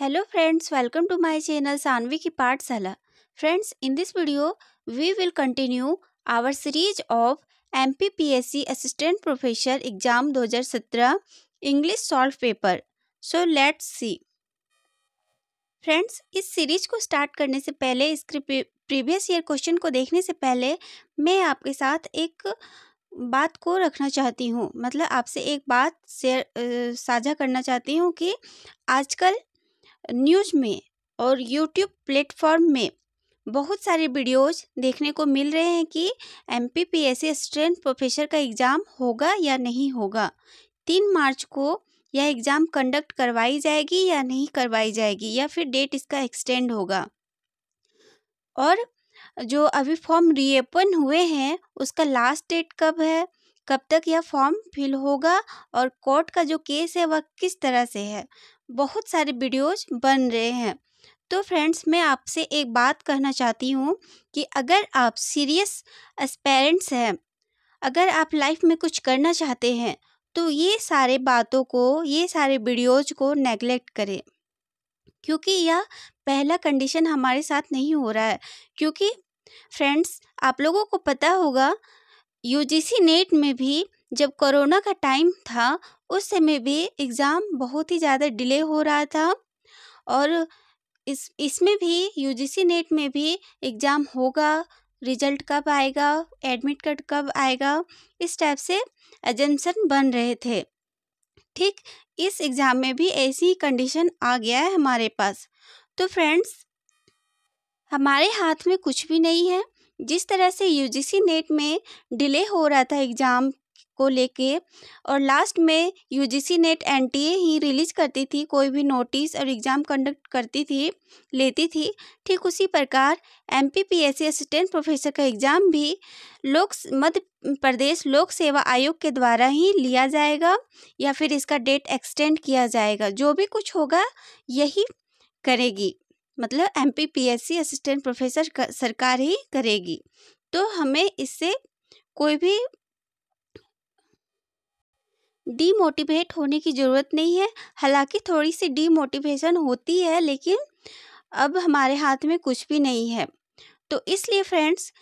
Hello friends, welcome to my channel Sanviki Partsala. Friends, in this video, we will continue our series of MPPSC Assistant Professor Exam 2017 English Solve Paper. So let's see. Friends इस series को start करने से पहले इसके previous year question को देखने से पहले मैं आपके साथ एक बात को रखना चाहती हूँ मतलब आपसे एक बात शेयर साझा करना चाहती हूँ कि आजकल न्यूज़ में और यूट्यूब प्लेटफॉर्म में बहुत सारे वीडियोज देखने को मिल रहे हैं कि M P P S assistant professor का एग्ज़ाम होगा या नहीं होगा तीन मार्च को यह एग्ज़ाम कंडक्ट करवाई जाएगी या नहीं करवाई जाएगी या फिर डेट इसका एक्सटेंड होगा और जो अभी फॉर्म रीओपन हुए हैं उसका लास्ट डेट कब है कब तक यह फॉर्म फिल होगा और कोर्ट का जो केस है वह किस तरह से है बहुत सारे वीडियोज बन रहे हैं तो फ्रेंड्स मैं आपसे एक बात कहना चाहती हूँ कि अगर आप सीरियस एस्पेरेंट्स हैं अगर आप लाइफ में कुछ करना चाहते हैं तो ये सारे बातों को ये सारे वीडियोज को नेगलेक्ट करें क्योंकि यह पहला कंडीशन हमारे साथ नहीं हो रहा है क्योंकि फ्रेंड्स आप लोगों को पता होगा यूजीसी नेट में भी जब कोरोना का टाइम था उस समय भी एग्ज़ाम बहुत ही ज़्यादा डिले हो रहा था और इस इसमें भी यू जी नेट में भी एग्ज़ाम होगा रिजल्ट कब आएगा एडमिट कार्ड कब आएगा इस टाइप से एजेंसन बन रहे थे ठीक इस एग्ज़ाम में भी ऐसी कंडीशन आ गया है हमारे पास तो फ्रेंड्स हमारे हाथ में कुछ भी नहीं है जिस तरह से यूजीसी नेट में डिले हो रहा था एग्ज़ाम को लेके और लास्ट में यूजीसी नेट एनटीए ही रिलीज करती थी कोई भी नोटिस और एग्ज़ाम कंडक्ट करती थी लेती थी ठीक उसी प्रकार M P P S C assistant professor का एग्ज़ाम भी लोक मध्य प्रदेश लोक सेवा आयोग के द्वारा ही लिया जाएगा या फिर इसका डेट एक्सटेंड किया जाएगा जो भी कुछ होगा यही करेगी मतलब M P P S C assistant professor सरकार ही करेगी तो हमें इससे कोई भी डीमोटिवेट होने की ज़रूरत नहीं है हालांकि थोड़ी सी डीमोटिवेशन होती है लेकिन अब हमारे हाथ में कुछ भी नहीं है तो इसलिए फ्रेंड्स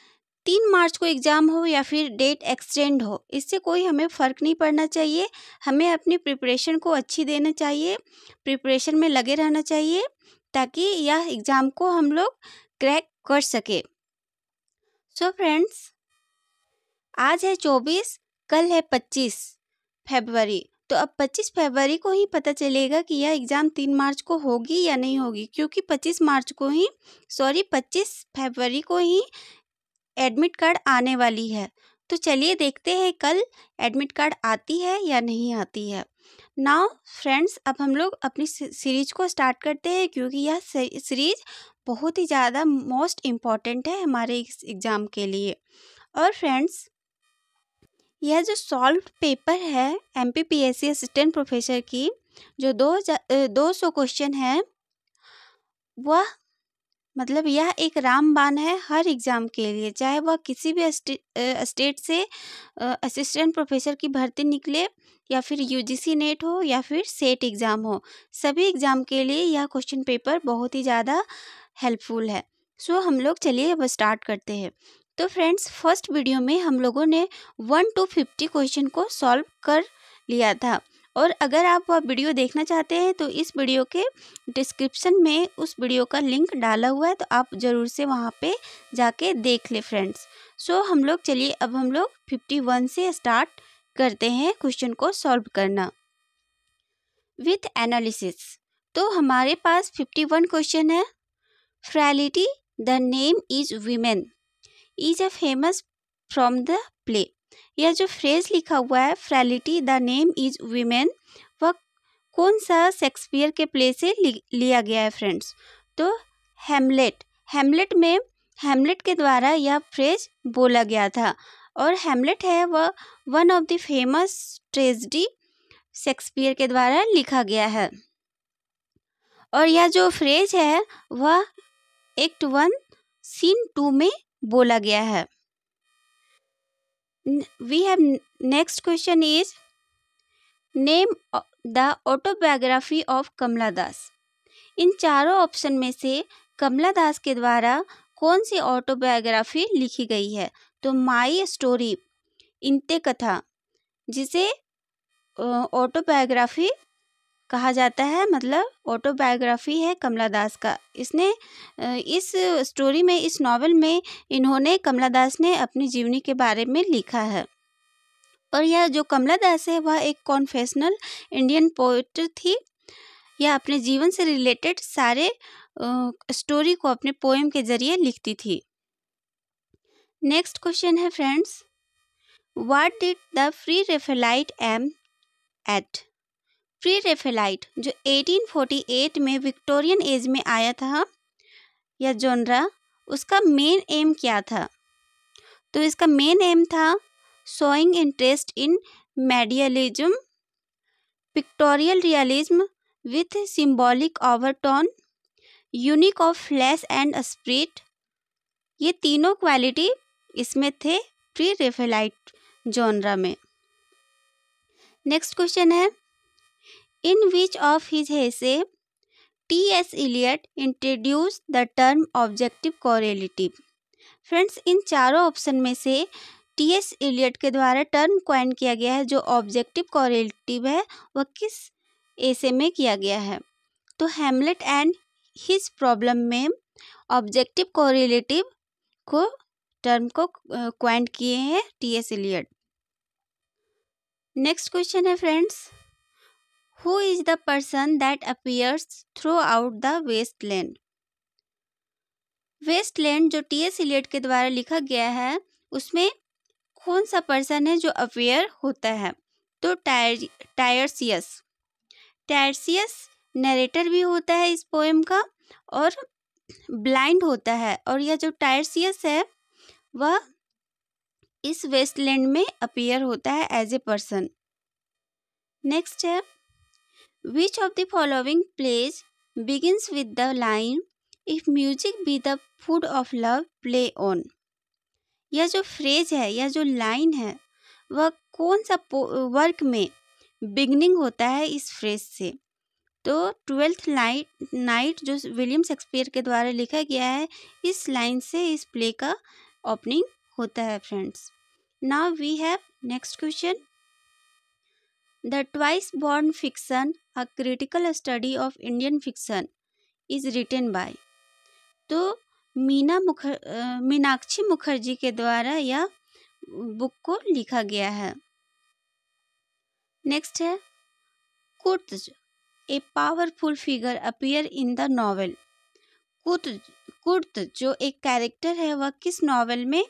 तीन मार्च को एग्ज़ाम हो या फिर डेट एक्सटेंड हो इससे कोई हमें फ़र्क नहीं पड़ना चाहिए हमें अपनी प्रिपरेशन को अच्छी देना चाहिए प्रिपरेशन में लगे रहना चाहिए ताकि यह एग्ज़ाम को हम लोग क्रैक कर सके सो so फ्रेंड्स आज है चौबीस कल है पच्चीस फेबरी तो अब 25 फरवरी को ही पता चलेगा कि यह एग्ज़ाम 3 मार्च को होगी या नहीं होगी क्योंकि 25 मार्च को ही सॉरी 25 फरवरी को ही एडमिट कार्ड आने वाली है तो चलिए देखते हैं कल एडमिट कार्ड आती है या नहीं आती है नाउ फ्रेंड्स अब हम लोग अपनी सीरीज को स्टार्ट करते हैं क्योंकि यह सीरीज बहुत ही ज़्यादा मोस्ट इम्पॉर्टेंट है हमारे इस एग्ज़ाम के लिए और फ्रेंड्स यह जो सॉल्व पेपर है M P P S C assistant professor की जो दो दो सौ क्वेश्चन है वह मतलब यह एक रामबान है हर एग्ज़ाम के लिए चाहे वह किसी भी स्टेट से असिस्टेंट प्रोफेसर की भर्ती निकले या फिर यूजीसी नेट हो या फिर सेट एग्ज़ाम हो सभी एग्ज़ाम के लिए यह क्वेश्चन पेपर बहुत ही ज़्यादा हेल्पफुल है सो हम लोग चलिए अब स्टार्ट करते हैं तो फ्रेंड्स फर्स्ट वीडियो में हम लोगों ने वन टू फिफ्टी क्वेश्चन को सॉल्व कर लिया था और अगर आप वह वीडियो देखना चाहते हैं तो इस वीडियो के डिस्क्रिप्शन में उस वीडियो का लिंक डाला हुआ है तो आप ज़रूर से वहाँ पे जाके देख ले फ्रेंड्स सो हम लोग चलिए अब हम लोग फिफ्टी वन से स्टार्ट करते हैं क्वेश्चन को सॉल्व करना विथ एनालिसिस तो हमारे पास फिफ्टी वन क्वेश्चन है frailty the name is women is a famous from the play यह जो फ्रेज लिखा हुआ है frailty the name is women वह कौन सा शेक्सपियर के प्ले से लिया गया है फ्रेंड्स तो हेमलेट हेमलेट में हेमलेट के द्वारा यह फ्रेज बोला गया था और हेमलेट है वह one of the famous tragedy Shakespeare के द्वारा लिखा गया है और यह जो फ्रेज है वह एक्ट वन सीन टू में बोला गया है we have next question is name the autobiography of Kamala Das इन चारों ऑप्शन में से कमला दास के द्वारा कौन सी ऑटोबायोग्राफी लिखी गई है तो माई स्टोरी इंते कथा जिसे ऑटोबायोग्राफी कहा जाता है मतलब ऑटोबायोग्राफी है कमला दास का इसने इस स्टोरी में इस नावल में इन्होंने कमला दास ने अपनी जीवनी के बारे में लिखा है और यह जो कमला दास है वह एक कॉन्फेशनल इंडियन पोइट थी यह अपने जीवन से रिलेटेड सारे स्टोरी को अपने पोएम के जरिए लिखती थी नेक्स्ट क्वेश्चन है friends what did the pre Raphaelite aim at pre Raphaelite जो 1848 में विक्टोरियन एज में आया था या जोनरा उसका मेन एम क्या था तो इसका मेन एम था showing interest in medievalism pictorial realism with symbolic overtone unique of flesh and spirit ये तीनों क्वालिटी इसमें थे प्री रेफेलाइट जोनरा में नेक्स्ट क्वेश्चन है in which of his essay T.S. Eliot introduced the term objective correlative. Friends इन चारों option में से टी एस एलियट के द्वारा टर्म क्वाइन किया गया है जो ऑब्जेक्टिव कॉरेटिव है वह किस ऐसे में किया गया है तो हेमलेट एंड हिज प्रॉब्लम में ऑब्जेक्टिव कॉरेलेटिव को टर्म को क्वाइंट किए हैं T S Eliot next question है friends who is the person that appears throughout the waste land waste land जो टी एस इलियट के द्वारा लिखा गया है उसमें कौन सा पर्सन है जो अपियर होता है तो टायर टायरसियस टायरसियस नरेटर भी होता है इस पोएम का और ब्लाइंड होता है और यह जो टायरसियस है वह इस वेस्टलैंड में अपियर होता है एज ए पर्सन नेक्स्ट है Which of the following plays begins with the line if music be the food of love play on यह जो फ्रेज है यह जो लाइन है वह कौन सा वर्क में बिगनिंग होता है इस फ्रेज से तो ट्वेल्थ नाइट नाइट जो विलियम शेक्सपियर के द्वारा लिखा गया है इस लाइन से इस प्ले का ओपनिंग होता है friends now we have next question the twice born fiction a critical study of Indian fiction is written by तो मीना मुखर मीनाक्षी मुखर्जी के द्वारा यह बुक को लिखा गया है नेक्स्ट है Kurtz a powerful figure appear in the novel Kurtz Kurtz जो एक कैरेक्टर है वह किस नावल में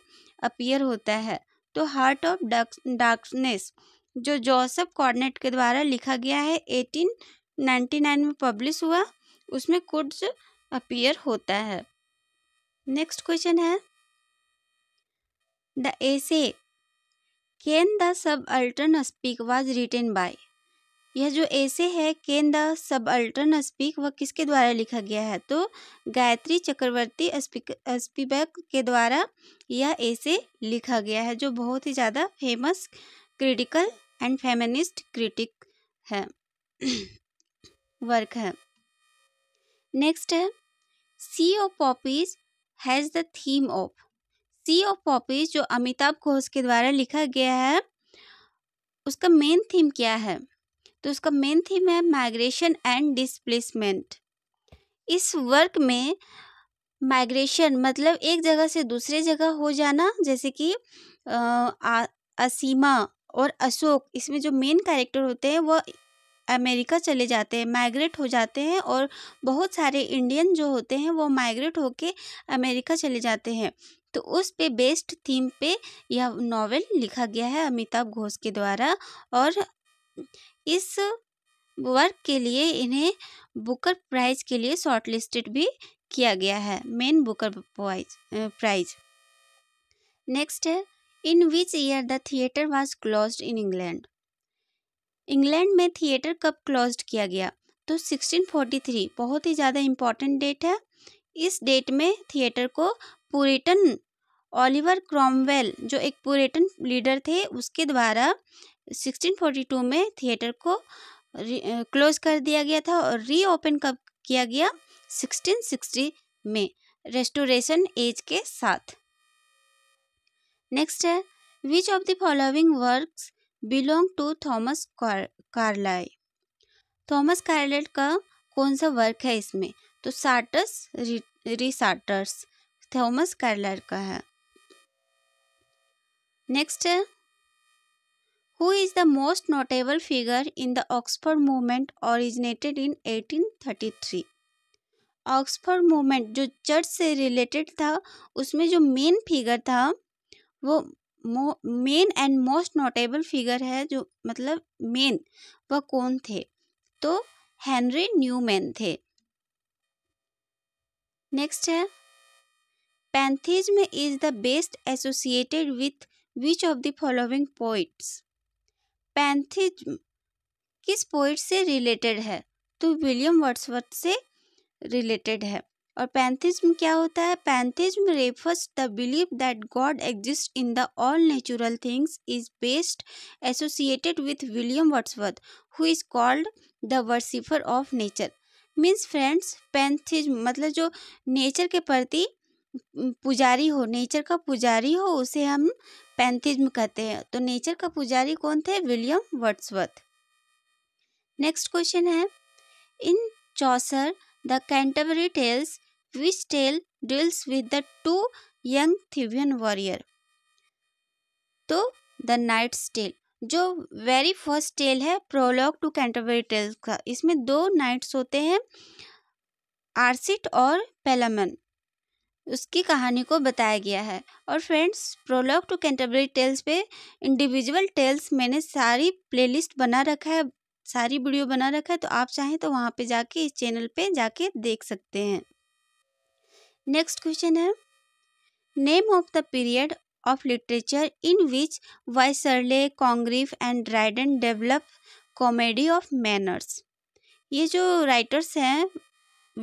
अपियर होता है तो हार्ट ऑफ डार्कनेस जो जोसेफ कॉर्नेट के द्वारा लिखा गया है 1899 में पब्लिश हुआ उसमें कुड्स अपीयर होता है नेक्स्ट क्वेश्चन है the essay can the subaltern speak was written by यह जो ऐसे है केन द सब अल्टर्न स्पीक वह किसके द्वारा लिखा गया है तो गायत्री चक्रवर्ती स्पीबैक के द्वारा यह ऐसे लिखा गया है जो बहुत ही ज़्यादा famous critical and feminist critic है वर्क है नेक्स्ट है sea of poppies has the theme of sea of poppies जो अमिताभ घोष के द्वारा लिखा गया है उसका मेन थीम क्या है तो उसका मेन थीम है माइग्रेशन एंड डिस्प्लेसमेंट इस वर्क में माइग्रेशन मतलब एक जगह से दूसरे जगह हो जाना जैसे कि असीमा और अशोक इसमें जो मेन कैरेक्टर होते हैं वह अमेरिका चले जाते हैं माइग्रेट हो जाते हैं और बहुत सारे इंडियन जो होते हैं वो माइग्रेट होके अमेरिका चले जाते हैं तो उस पे बेस्ड थीम पे यह नॉवेल लिखा गया है अमिताभ घोष के द्वारा और इस वर्क के लिए इन्हें बुकर प्राइज के लिए शॉर्टलिस्टेड भी किया गया है मेन बुकर प्राइज नेक्स्ट है in which year the theatre was closed in England England में थिएटर कब क्लोज किया गया तो 1643 बहुत ही ज़्यादा इम्पॉर्टेंट डेट है इस डेट में थिएटर को पुरेटन ओलिवर क्रॉमवेल जो एक पुरेटन लीडर थे उसके द्वारा 1642 में थिएटर को क्लोज कर दिया गया था और रीओपन कब किया गया 1660 में रेस्टोरेशन एज के साथ नेक्स्ट है which of the following works belong to Thomas Carlyle Thomas Carlyle का कौन सा वर्क है इसमें तो सार्टस रिसार्टर्स थॉमस कार्लाइट का है नेक्स्ट है who is the most notable figure in the Oxford movement originated in 1833 Oxford movement जो चर्च से रिलेटेड था उसमें जो मेन फिगर था वो main and most notable figure है जो मतलब मेन वह कौन थे तो हेनरी न्यूमैन थे नेक्स्ट है pantheism is the best associated with which of the following poets pantheism किस पोइट से रिलेटेड है तो विलियम वर्ड्सवर्थ से रिलेटेड है और पैंथिज्म क्या होता है pantheism refers the believe that God exist in the all natural things is best associated with William Wordsworth who is called the worshipper of nature means friends pantheism मतलब जो nature के प्रति पुजारी हो नेचर का पुजारी हो उसे हम पैंथिज्म कहते हैं तो नेचर का पुजारी कौन थे विलियम वर्ड्सवर्थ नेक्स्ट क्वेश्चन है in Chaucer the Canterbury tales which tale deals with the two young Theban warrior. तो द नाइट्स टेल जो वेरी फर्स्ट टेल है प्रोलॉग टू कैंटरबरी टेल्स का इसमें दो नाइट्स होते हैं आरसिट और पेलामन उसकी कहानी को बताया गया है और friends prologue to Canterbury tales पे इंडिविजुअल टेल्स मैंने सारी प्लेलिस्ट बना रखा है सारी वीडियो बना रखा है तो आप चाहें तो वहाँ पे जाके इस चैनल पे जाके देख सकते हैं नेक्स्ट क्वेश्चन है name of the period of literature in which Wycherley Congreve and Dryden develop comedy of manners ये जो राइटर्स हैं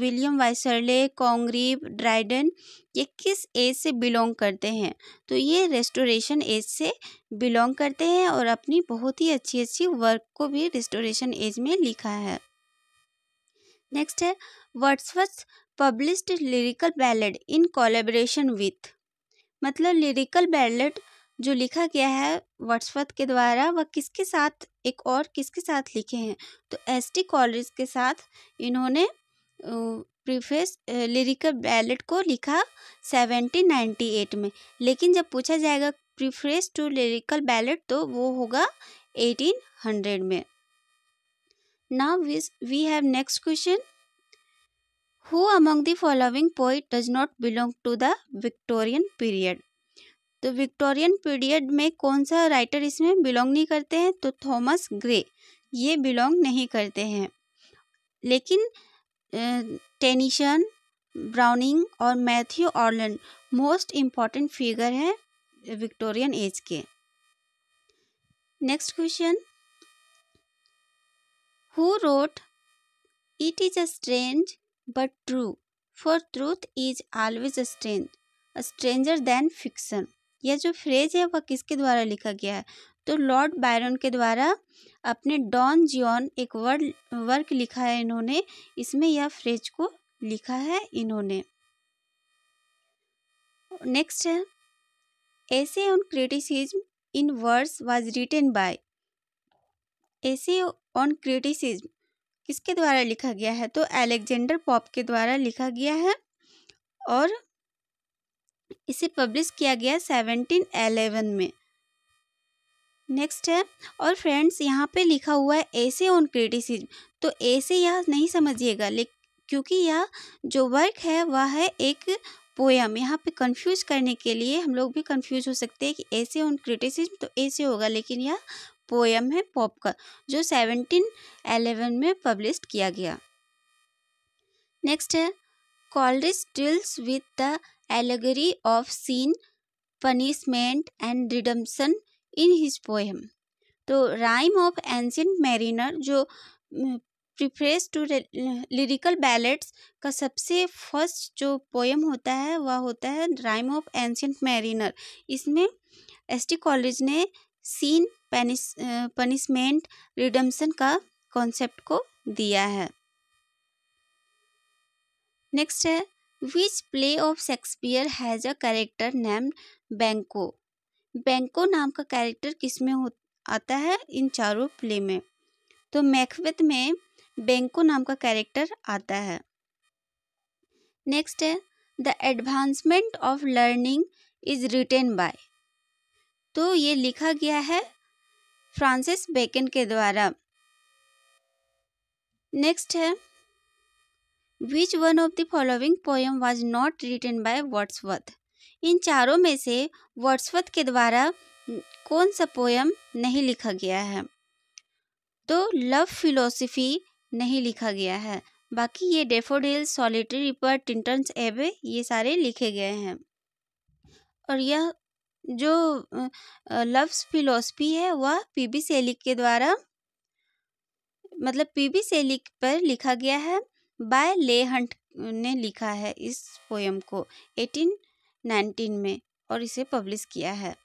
विलियम वाइसरले कॉन्ग्रीव ड्राइडन ये किस एज से बिलोंग करते हैं तो ये रेस्टोरेशन एज से बिलोंग करते हैं और अपनी बहुत ही अच्छी अच्छी वर्क को भी रेस्टोरेशन एज में लिखा है नेक्स्ट है Wordsworth publish lyrical ballad in collaboration with मतलब लिरिकल बैलेट जो लिखा गया है वर्ड्सवर्थ के द्वारा वह किसके साथ एक और किसके साथ लिखे हैं तो एस टी कॉलरिज के साथ इन्होंने प्रीफेस लिरिकल बैलेट को लिखा सेवेंटीन नाइन्टी एट में लेकिन जब पूछा जाएगा प्रीफेस टू लिरिकल बैलेट तो वो होगा एटीन हंड्रेड में now we have next question Who among the following poet does not belong to the Victorian period? तो विक्टोरियन पीरियड में कौन सा राइटर इसमें बिलोंग नहीं करते हैं तो थॉमस ग्रे ये बिलोंग नहीं करते हैं लेकिन टेनिशन ब्राउनिंग और Matthew Arnold most important figure है विक्टोरियन एज के next question who wrote it is a strange but true. For truth is always strange, stranger than fiction. यह जो फ्रेज है वह किसके द्वारा लिखा गया है तो लॉर्ड बायरन के द्वारा अपने डॉन जियन एक वर्ड वर्क लिखा है इन्होंने इसमें यह फ्रेज को लिखा है इन्होंने नेक्स्ट है essay on criticism in words was written by essay on criticism किसके द्वारा लिखा गया है तो एलेक्जेंडर पॉप के द्वारा लिखा गया है और इसे पब्लिश किया गया सेवनटीन एलेवन में नेक्स्ट है और फ्रेंड्स यहाँ पे लिखा हुआ है ऐसे ऑन क्रिटिसिज्म तो ऐसे यह नहीं समझिएगा लेकिन क्योंकि यह जो वर्क है वह है एक पोयम यहाँ पे कंफ्यूज करने के लिए हम लोग भी कंफ्यूज हो सकते हैं कि ऐसे ऑन क्रिटिसिज्म तो ऐसे होगा लेकिन यह पोएम है पॉप का जो सेवनटीन एलेवन में पब्लिश किया गया नेक्स्ट है Coleridge deals with the allegory of sin punishment and redemption in his poem तो राइम ऑफ एंशियंट मेरिनर जो प्रिफ्रेस टू लिरिकल बैलेट्स का सबसे फर्स्ट जो पोएम होता है वह होता है राइम ऑफ एंशियंट मेरिनर इसमें एस टी कॉलेज ने सीन पनिस पनिशमेंट रिडम्सन का कॉन्सेप्ट को दिया है नेक्स्ट है which play of Shakespeare has a character name Banquo Banquo नाम का कैरेक्टर किस में हो आता है इन चारों प्ले में तो मैकबेथ में बैंको नाम का कैरेक्टर आता है नेक्स्ट है the advancement of learning is written by तो ये लिखा गया है फ्रांसिस बेकन के द्वारा नेक्स्ट है which one of the following poem was not written by Wordsworth इन चारों में से वर्ड्सवर्थ के द्वारा कौन सा पोएम नहीं लिखा गया है तो लव फिलोसफी नहीं लिखा गया है बाकी ये डेफोडिल सॉलिटरी पर टिंटन्स एबे ये सारे लिखे गए हैं और यह जो लव्स फिलोसफी है वह पी बी सेलिक के द्वारा मतलब पी बी सेलिक पर लिखा गया है बाय ले हंट ने लिखा है इस पोएम को 1819 में और इसे पब्लिश किया है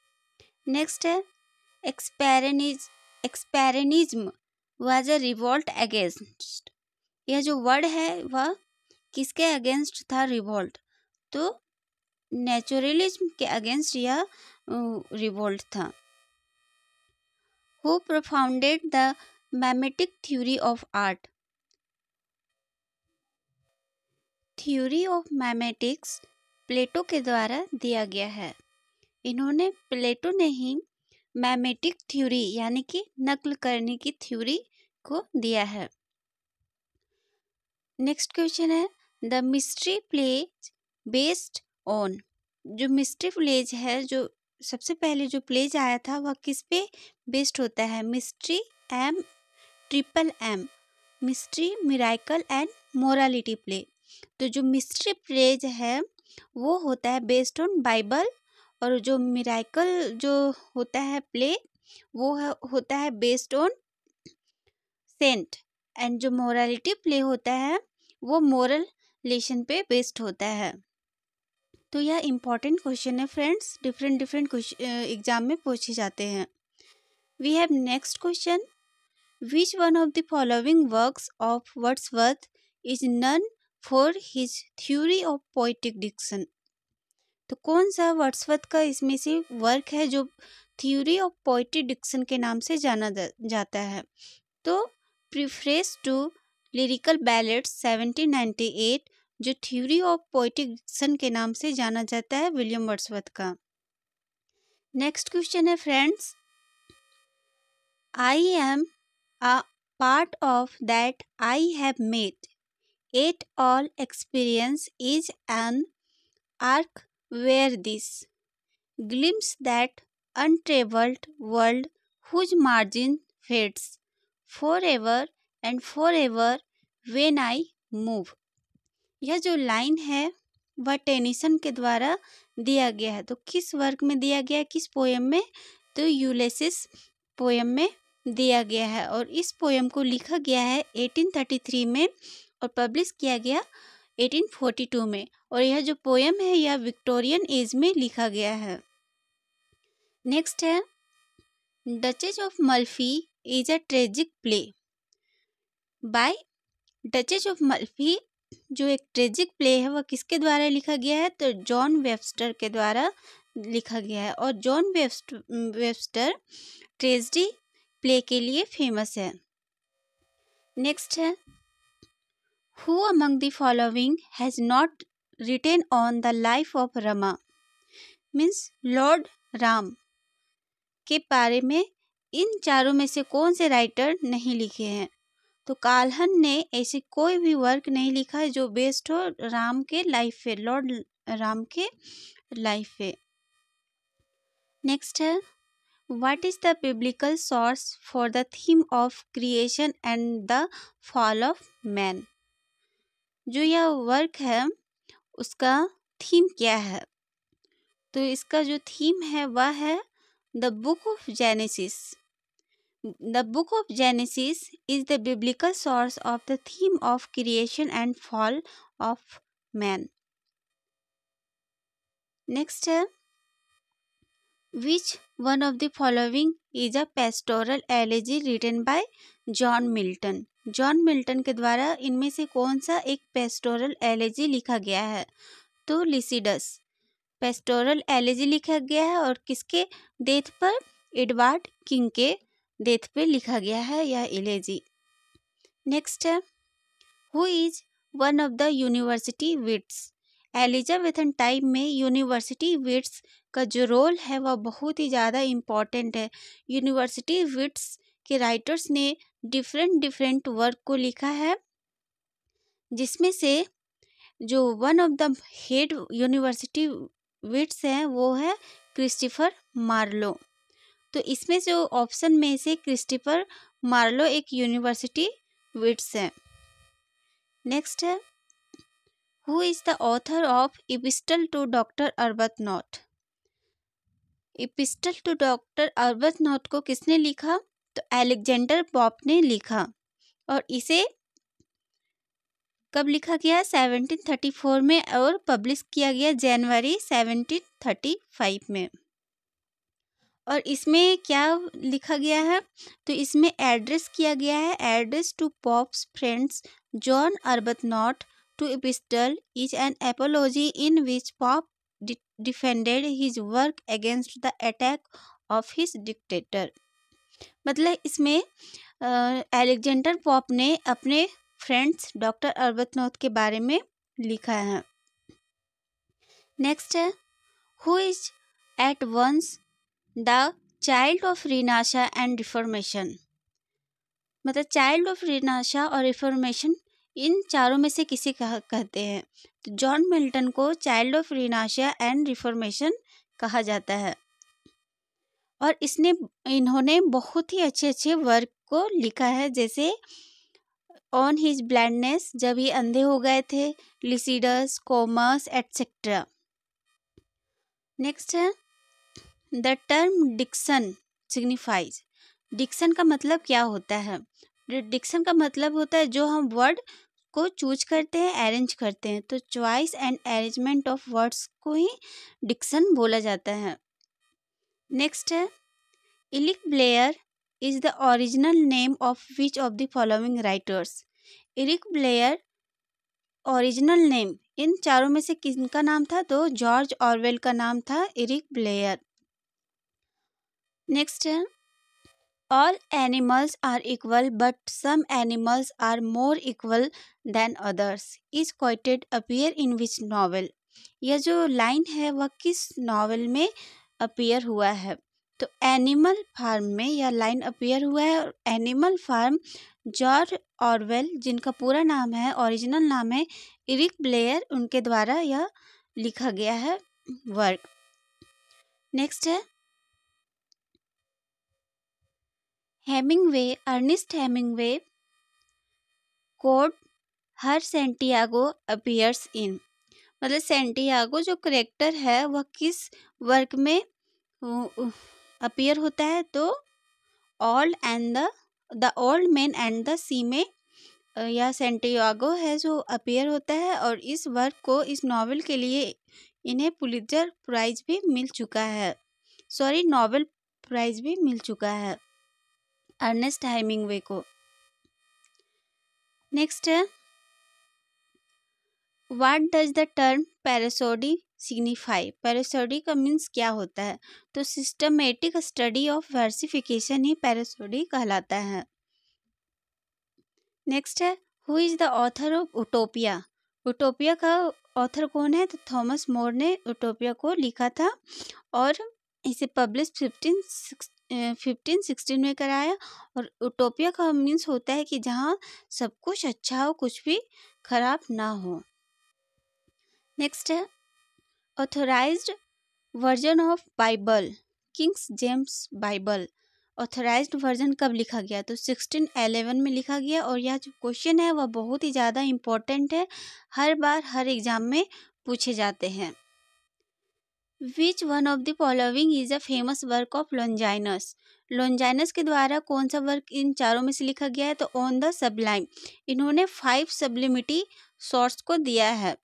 नेक्स्ट है expressionism expressionism was a revolt against यह जो वर्ड है वह किसके अगेंस्ट था रिवॉल्ट तो नेचुरलिज्म के अगेंस्ट यह रिवोल्ट था who propounded the mimetic theory of art theory of mimetics Plato के द्वारा दिया गया है इन्होंने प्लेटो ने ही मैमेटिक थ्योरी यानी कि नकल करने की थ्योरी को दिया है नेक्स्ट क्वेश्चन है the mystery play based on जो मिस्ट्री प्लेज है जो सबसे पहले जो प्लेज आया था वह किस पे बेस्ड होता है mystery M triple M mystery miracle and morality play तो जो मिस्ट्री प्लेज है वो होता है बेस्ड ऑन बाइबल और जो मिराइकल जो होता है प्ले वो है, होता है बेस्ड ऑन सेंट एंड जो मोरालिटी प्ले होता है वो मोरल लेशन पे बेस्ड होता है तो यह इम्पॉर्टेंट क्वेश्चन है फ्रेंड्स डिफरेंट डिफरेंट एग्जाम में पूछे जाते हैं we have next question which one of the following works of Wordsworth is known for his theory of poetic diction तो कौन सा वर्ड्सवर्थ का इसमें से वर्क है जो थ्यूरी ऑफ पोइटिक डिक्शन के नाम से जाना जाता है तो preface to lyrical ballads seventeen ninety eight जो थ्योरी ऑफ पोइटिक डिक्शन के नाम से जाना जाता है विलियम वर्ड्सवर्थ का नेक्स्ट क्वेश्चन है friends I am a part of that I have made at all experience is an arch where this glimpse that whose margin fades for ever and for ever when I move यह जो line है वह Tennyson के द्वारा दिया गया है तो किस वर्क में दिया गया है किस पोएम में तो यूलेसिस पोएम में दिया गया है और इस पोएम को लिखा गया है 1833 में और पब्लिश किया गया 1842 में और यह जो पोएम है यह विक्टोरियन एज में लिखा गया है नेक्स्ट है duchess of Malfi is a tragic play by duchess of Malfi जो एक ट्रेजिक प्ले है वह किसके द्वारा लिखा गया है तो जॉन वेबस्टर के द्वारा लिखा गया है और जॉन वेबस्टर ट्रेजडी प्ले के लिए फेमस है नेक्स्ट है who among the following has not written on the life of Rama means lord Ram के बारे में इन चारों में से कौन से राइटर नहीं लिखे हैं तो कालहन ने ऐसे कोई भी वर्क नहीं लिखा है जो बेस्ड हो राम के लाइफ पे लॉर्ड राम के लाइफ पे नेक्स्ट है what is the biblical source for the theme of creation and the fall of man जो यह वर्क है उसका थीम क्या है तो इसका जो थीम है वह है the book of Genesis The book of Genesis is the biblical source of the theme of creation and fall of man. Next है which one of the following is a pastoral elegy written by John Milton? John Milton के द्वारा इनमें से कौन सा एक pastoral elegy लिखा गया है तो लिसिडस पेस्टोरल एलेजी लिखा गया है और किसके डेथ पर एडवार्ड किंग के डेथ पे लिखा गया है यह एलेजी नेक्स्ट है who is one of the university wits Elizabethan time में यूनिवर्सिटी विट्स का जो रोल है वह बहुत ही ज़्यादा इम्पॉर्टेंट है यूनिवर्सिटी विट्स के राइटर्स ने डिफरेंट डिफरेंट वर्क को लिखा है जिसमें से जो one of the head university wits हैं वो है क्रिस्टिफर मार्लो तो इसमें जो ऑप्शन में से क्रिस्टिफर मार्लो एक यूनिवर्सिटी विट्स है नेक्स्ट है who is the author of epistle to doctor Arbuthnot epistle to doctor Arbuthnot को किसने लिखा तो एलेक्जेंडर पॉप ने लिखा और इसे कब लिखा गया 1734 में और पब्लिश किया गया जनवरी 1735 में और इसमें क्या लिखा गया है तो इसमें एड्रेस किया गया है address to Pope's friends John not to epistle is an apology in which Pope defended his work against the attack of his detractor मतलब इसमें एलेक्जेंडर पॉप ने अपने फ्रेंड्स डॉक्टर अर्बथनॉथ के बारे में लिखा है नेक्स्ट है who is at once the child of Renaissance and Reformation मतलब चाइल्ड ऑफ रीनाशा और रिफॉर्मेशन इन चारों में से किसी कह, कहते हैं तो जॉन मिल्टन को child of Renaissance and Reformation कहा जाता है और इसने इन्होंने बहुत ही अच्छे अच्छे वर्क को लिखा है जैसे ऑन हिज ब्लाइंडनेस जब ये अंधे हो गए थे लिसिडस कॉमर्स एटसेट्रा नेक्स्ट है the term diction signifies diction का मतलब क्या होता है डिक्सन का मतलब होता है जो हम वर्ड को चूज करते हैं अरेंज करते हैं तो choice and arrangement of words को ही डिक्सन बोला जाता है नेक्स्ट है Eric Blair is the original name of which of the following writers Eric Blair original name इन चारों में से किन का नाम था तो जॉर्ज ऑरवेल का नाम था इरिक ब्लेयर नेक्स्ट है all animals are equal but some animals are more equal than others is quoted appear in which novel यह जो लाइन है वह किस नावल में अपीयर हुआ है तो एनिमल फार्म में यह लाइन अपीयर हुआ है और एनिमल फार्म जॉर्ज ऑरवेल जिनका पूरा नाम है ओरिजिनल नाम है इरिक ब्लेयर उनके द्वारा यह लिखा गया है वर्क नेक्स्ट है Hemingway Ernest Hemingway code hero Santiago appears in मतलब सेंटियागो जो करेक्टर है वह किस वर्क में अपीयर होता है तो old and the the old man and the sea में यह सेंटियागो है जो अपीयर होता है और इस वर्क को इस नावल के लिए इन्हें पुलिजर प्राइज भी मिल चुका है सॉरी नावल प्राइज भी मिल चुका है अर्नेस्ट वे को next what does the term prosody signify prosody का मीन्स क्या होता है तो सिस्टमेटिक स्टडी ऑफ वर्सिफिकेशन ही पैरासोडी कहलाता है नेक्स्ट है who is the author of Utopia Utopia का ऑथर कौन है तो थॉमस मोर ने उटोपिया को लिखा था और इसे publish fifteen six fifteen sixteen में कराया और उटोपिया का मीन्स होता है कि जहाँ सब कुछ अच्छा हो कुछ भी खराब ना हो नेक्स्ट है authorized version of Bible Kings James Bible authorize version कब लिखा गया तो सिक्सटीन एलेवन में लिखा गया और यह जो क्वेश्चन है वह बहुत ही ज़्यादा इम्पोर्टेंट है हर बार हर एग्ज़ाम में पूछे जाते हैं which one of the following is a famous work of Longinus Longinus के द्वारा कौन सा वर्क इन चारों में से लिखा गया है तो ऑन द सबलाइन इन्होंने फाइव सब्लिमिटी शॉर्ट्स को दिया है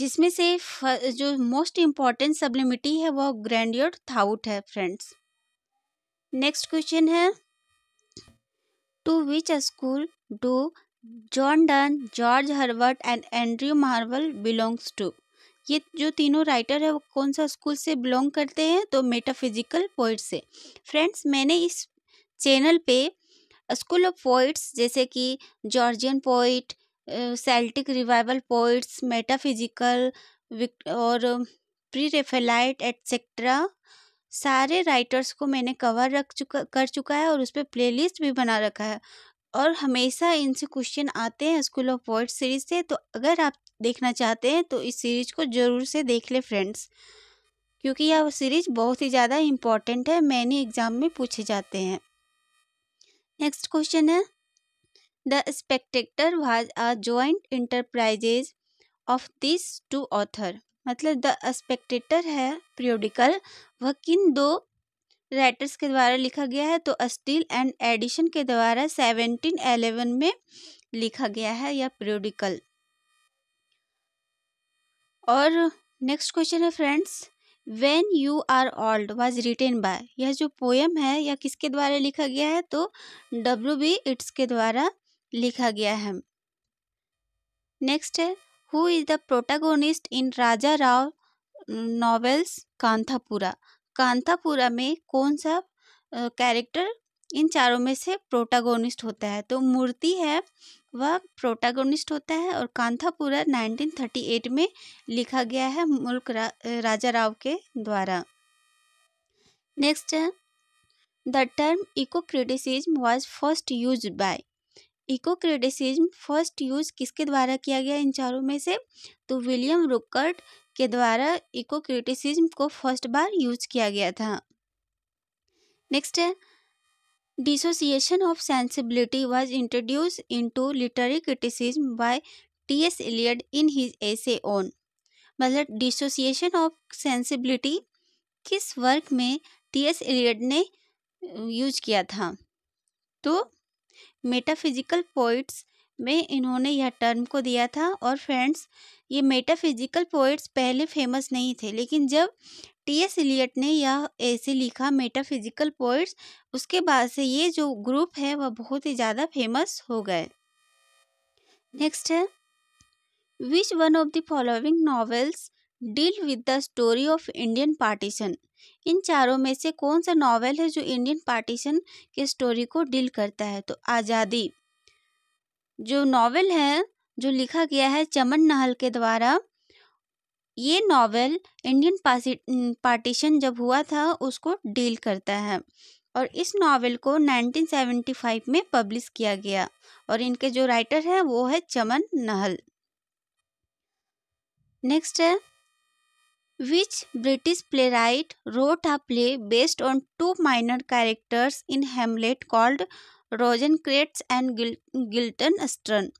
जिसमें से जो मोस्ट इम्पॉर्टेंट सब्लिमिटी है वह ग्रैंड थाउट है फ्रेंड्स नेक्स्ट क्वेश्चन है to which school do John Donne George Herbert and Andrew Marvell belongs to ये जो तीनों राइटर है वो कौन सा स्कूल से बिलोंग करते हैं तो मेटाफिजिकल पोइट से फ्रेंड्स मैंने इस चैनल पे स्कूल ऑफ पोइट्स जैसे कि Georgian poet Celtic revival poets metaphysical और प्री रेफेलाइट एटसेट्रा सारे राइटर्स को मैंने कवर रख चुका कर चुका है और उस पर प्ले भी बना रखा है और हमेशा इनसे क्वेश्चन आते हैं स्कूल ऑफ वर्ड सीरीज से तो अगर आप देखना चाहते हैं तो इस सीरीज़ को ज़रूर से देख ले फ्रेंड्स क्योंकि यह सीरीज़ बहुत ही ज़्यादा इम्पॉर्टेंट है मैनी एग्ज़ाम में पूछे जाते हैं नेक्स्ट क्वेश्चन है the spectator was a joint enterprises of this two author मतलब द स्पेक्टेटर है प्रियोडिकल वह किन दो राइटर्स के द्वारा लिखा गया है तो स्टील एंड एडिशन के द्वारा सेवनटीन एलेवन में लिखा गया है यह प्रियोडिकल और नेक्स्ट क्वेश्चन है friends when you are old was written by यह जो पोएम है यह किसके द्वारा लिखा गया है तो डब्ल्यू बी इट्स के द्वारा लिखा गया है नेक्स्ट है who is the protagonist in Raja Rao novels Kanthapura Kanthapura में कौन सा कैरेक्टर इन चारों में से प्रोटागोनिस्ट होता है तो मूर्ति है वह प्रोटागोनिस्ट होता है और कांथापुरा 1938 में लिखा गया है मुल्क रा, राजा राव के द्वारा नेक्स्ट है the term eco criticism was first use by eco criticism first use किसके द्वारा किया गया इन चारों में से तो विलियम रुकर्ट के द्वारा इको क्रिटिसिज्म को फर्स्ट बार यूज किया गया था नेक्स्ट है dissociation of sensibility was introduce into literary criticism by T S Eliot in his essay on मतलब डिसोसिएशन ऑफ सेंसिबिलिटी किस वर्क में टी एस एलियड ने यूज uh, किया था तो मेटाफिजिकल पोइट्स में इन्होंने यह टर्म को दिया था और फ्रेंड्स ये मेटाफिजिकल पोइट्स पहले फेमस नहीं थे लेकिन जब टी एस एलियट ने यह ऐसे लिखा मेटाफिजिकल पोइट्स उसके बाद से ये जो ग्रुप है वह बहुत ही ज़्यादा फेमस हो गए नेक्स्ट है which one of the following novels deal with the story of Indian partition इन चारों में से कौन सा नॉवेल है जो इंडियन पार्टीशन के स्टोरी को डील करता है तो आज़ादी जो नॉवेल है जो लिखा गया है चमन नहल के द्वारा ये नावल इंडियन पार्टीशन जब हुआ था उसको डील करता है और इस नावल को 1975 में पब्लिश किया गया और इनके जो राइटर हैं वो है चमन नहल नेक्स्ट है which British playwright wrote a play based on two minor characters in Hamlet called Rosencrantz and Guildenstern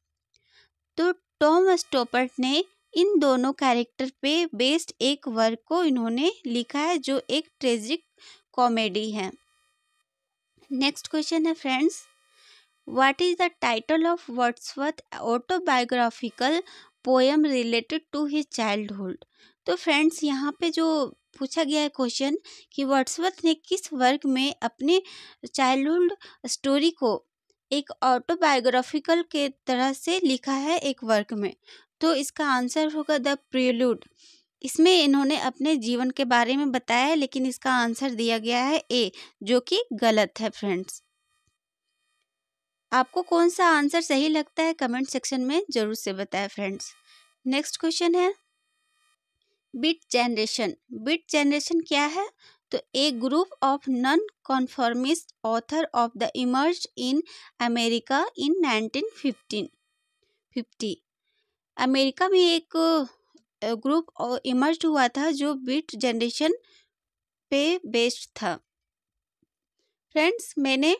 तो टॉम स्टोपर्ट ने इन दोनों कैरेक्टर पे बेस्ड एक वर्क को इन्होंने लिखा है जो एक ट्रेजिक कॉमेडी है नेक्स्ट क्वेश्चन है friends what is the title of Wordsworth autobiographical poem related to his childhood तो फ्रेंड्स यहाँ पे जो पूछा गया है क्वेश्चन कि वर्ड्सवर्थ ने किस वर्ग में अपने चाइल्डहुड स्टोरी को एक ऑटोबायोग्राफिकल के तरह से लिखा है एक वर्क में तो इसका आंसर होगा द प्रिल्यूड इसमें इन्होंने अपने जीवन के बारे में बताया है लेकिन इसका आंसर दिया गया है ए जो कि गलत है फ्रेंड्स आपको कौन सा आंसर सही लगता है कमेंट सेक्शन में ज़रूर से बताएं फ्रेंड्स नेक्स्ट क्वेश्चन है बिट जनरेशन बिट जनरेशन क्या है तो a group of non conformist author of the emerge in America in 1915 50 America में एक ग्रुप इमर्ज हुआ था जो बीट जनरेशन पे बेस्ड था फ्रेंड्स मैंने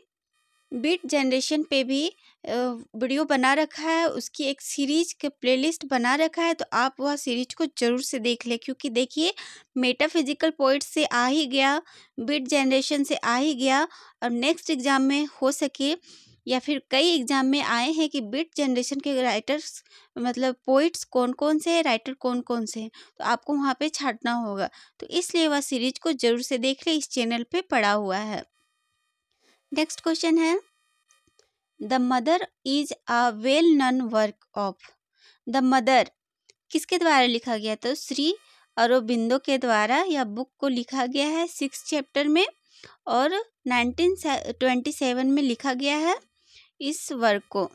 बीट जनरेशन पे भी वीडियो बना रखा है उसकी एक सीरीज के प्लेलिस्ट बना रखा है तो आप वह सीरीज को जरूर से देख लें क्योंकि देखिए मेटाफिजिकल पॉइंट से आ ही गया बिट जनरेशन से आ ही गया और नेक्स्ट एग्ज़ाम में हो सके या फिर कई एग्ज़ाम में आए हैं कि बिट जनरेशन के राइटर्स मतलब पोइट्स कौन कौन से हैं राइटर कौन कौन से हैं तो आपको वहाँ पे छाटना होगा तो इसलिए वह सीरीज को ज़रूर से देख लें इस चैनल पे पड़ा हुआ है नेक्स्ट क्वेश्चन है the mother is a well known work of the mother किसके द्वारा लिखा गया तो श्री अरोबिंदो के द्वारा यह बुक को लिखा गया है सिक्स चैप्टर में और नाइनटीन ट्वेंटी सेवन में लिखा गया है इस वर्क को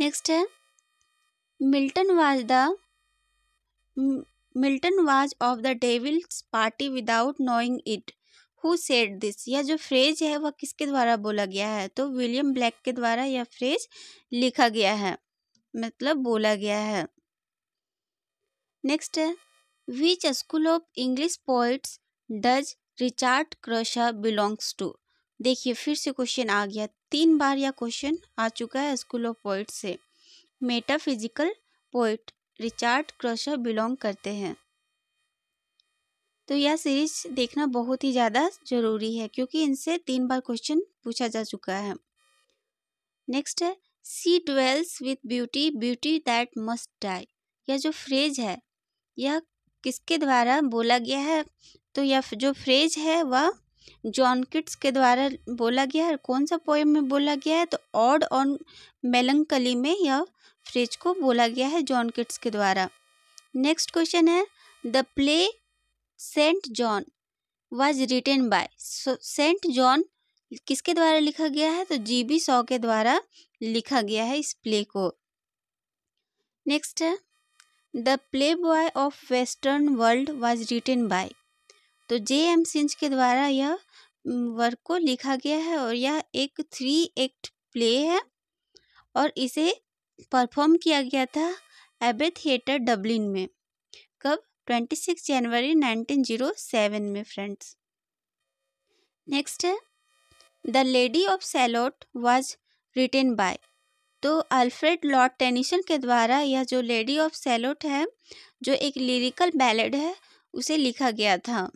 नेक्स्ट है Milton was the Milton was of the devil's party without knowing it who said this यह जो फ्रेज है वह किसके द्वारा बोला गया है तो विलियम ब्लैक के द्वारा यह फ्रेज लिखा गया है मतलब बोला गया है नेक्स्ट है which school of English poets does Richard Crashaw belongs to देखिए फिर से क्वेश्चन आ गया तीन बार यह क्वेश्चन आ चुका है स्कूल ऑफ पोइट्स से metaphysical poet Richard Crashaw belong करते हैं तो यह सीरीज देखना बहुत ही ज़्यादा ज़रूरी है क्योंकि इनसे तीन बार क्वेश्चन पूछा जा चुका है नेक्स्ट है she dwells with beauty beauty that must die यह जो फ्रेज है यह किसके द्वारा बोला गया है तो यह जो फ्रेज है वह जॉन किट्स के द्वारा बोला गया है कौन सा पोएम में बोला गया है तो ऑड ऑन मेलंकली में यह फ्रेज को बोला गया है जॉन किट्स के द्वारा नेक्स्ट क्वेश्चन है the play saint John was written by saint John किसके द्वारा लिखा गया है तो जी बी सॉ के द्वारा लिखा गया है इस प्ले को नेक्स्ट है the playboy of western world was written by तो जे एम सिंच के द्वारा यह वर्क को लिखा गया है और यह एक थ्री एक्ट प्ले है और इसे परफॉर्म किया गया था एबे थिएटर डब्लिन में 26 जनवरी 1907 में फ्रेंड्स नेक्स्ट है the lady of Shalott was written by तो अल्फ्रेड लॉर्ड टेनिसन के द्वारा यह जो लेडी ऑफ सेलोट है जो एक लिरिकल बैलेड है उसे लिखा गया था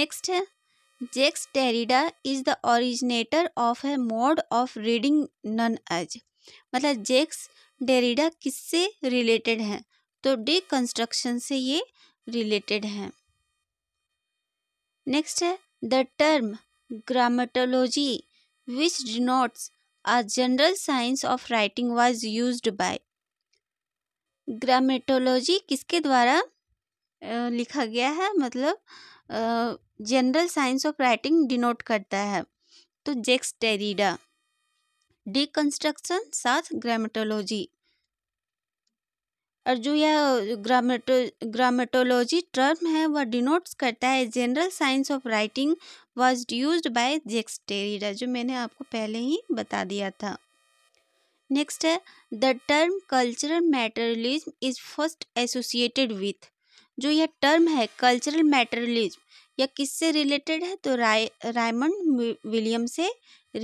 नेक्स्ट मतलब है Jacques Derrida is the originator of a mode of reading known as मतलब जेक्स डेरिडा किससे रिलेटेड हैं तो डी कंस्ट्रक्शन से ये रिलेटेड हैं नेक्स्ट है the term grammatology which denotes a general science of writing was used by grammatology किसके द्वारा लिखा गया है मतलब general science of writing denote करता है तो जेक्स टेरिडा डी कंस्ट्रक्शन साथ ग्रामेटोलॉजी और जो यह ग्रामेटो ग्रामेटोलॉजी टर्म है वह डिनोट्स करता है general science of writing was use by Jacques Derrida जो मैंने आपको पहले ही बता दिया था नेक्स्ट है the term cultural materialism is first associated with जो यह टर्म है कल्चरल मैटरलिज्म यह किससे रिलेटेड है तो राय रायमंड विलियम से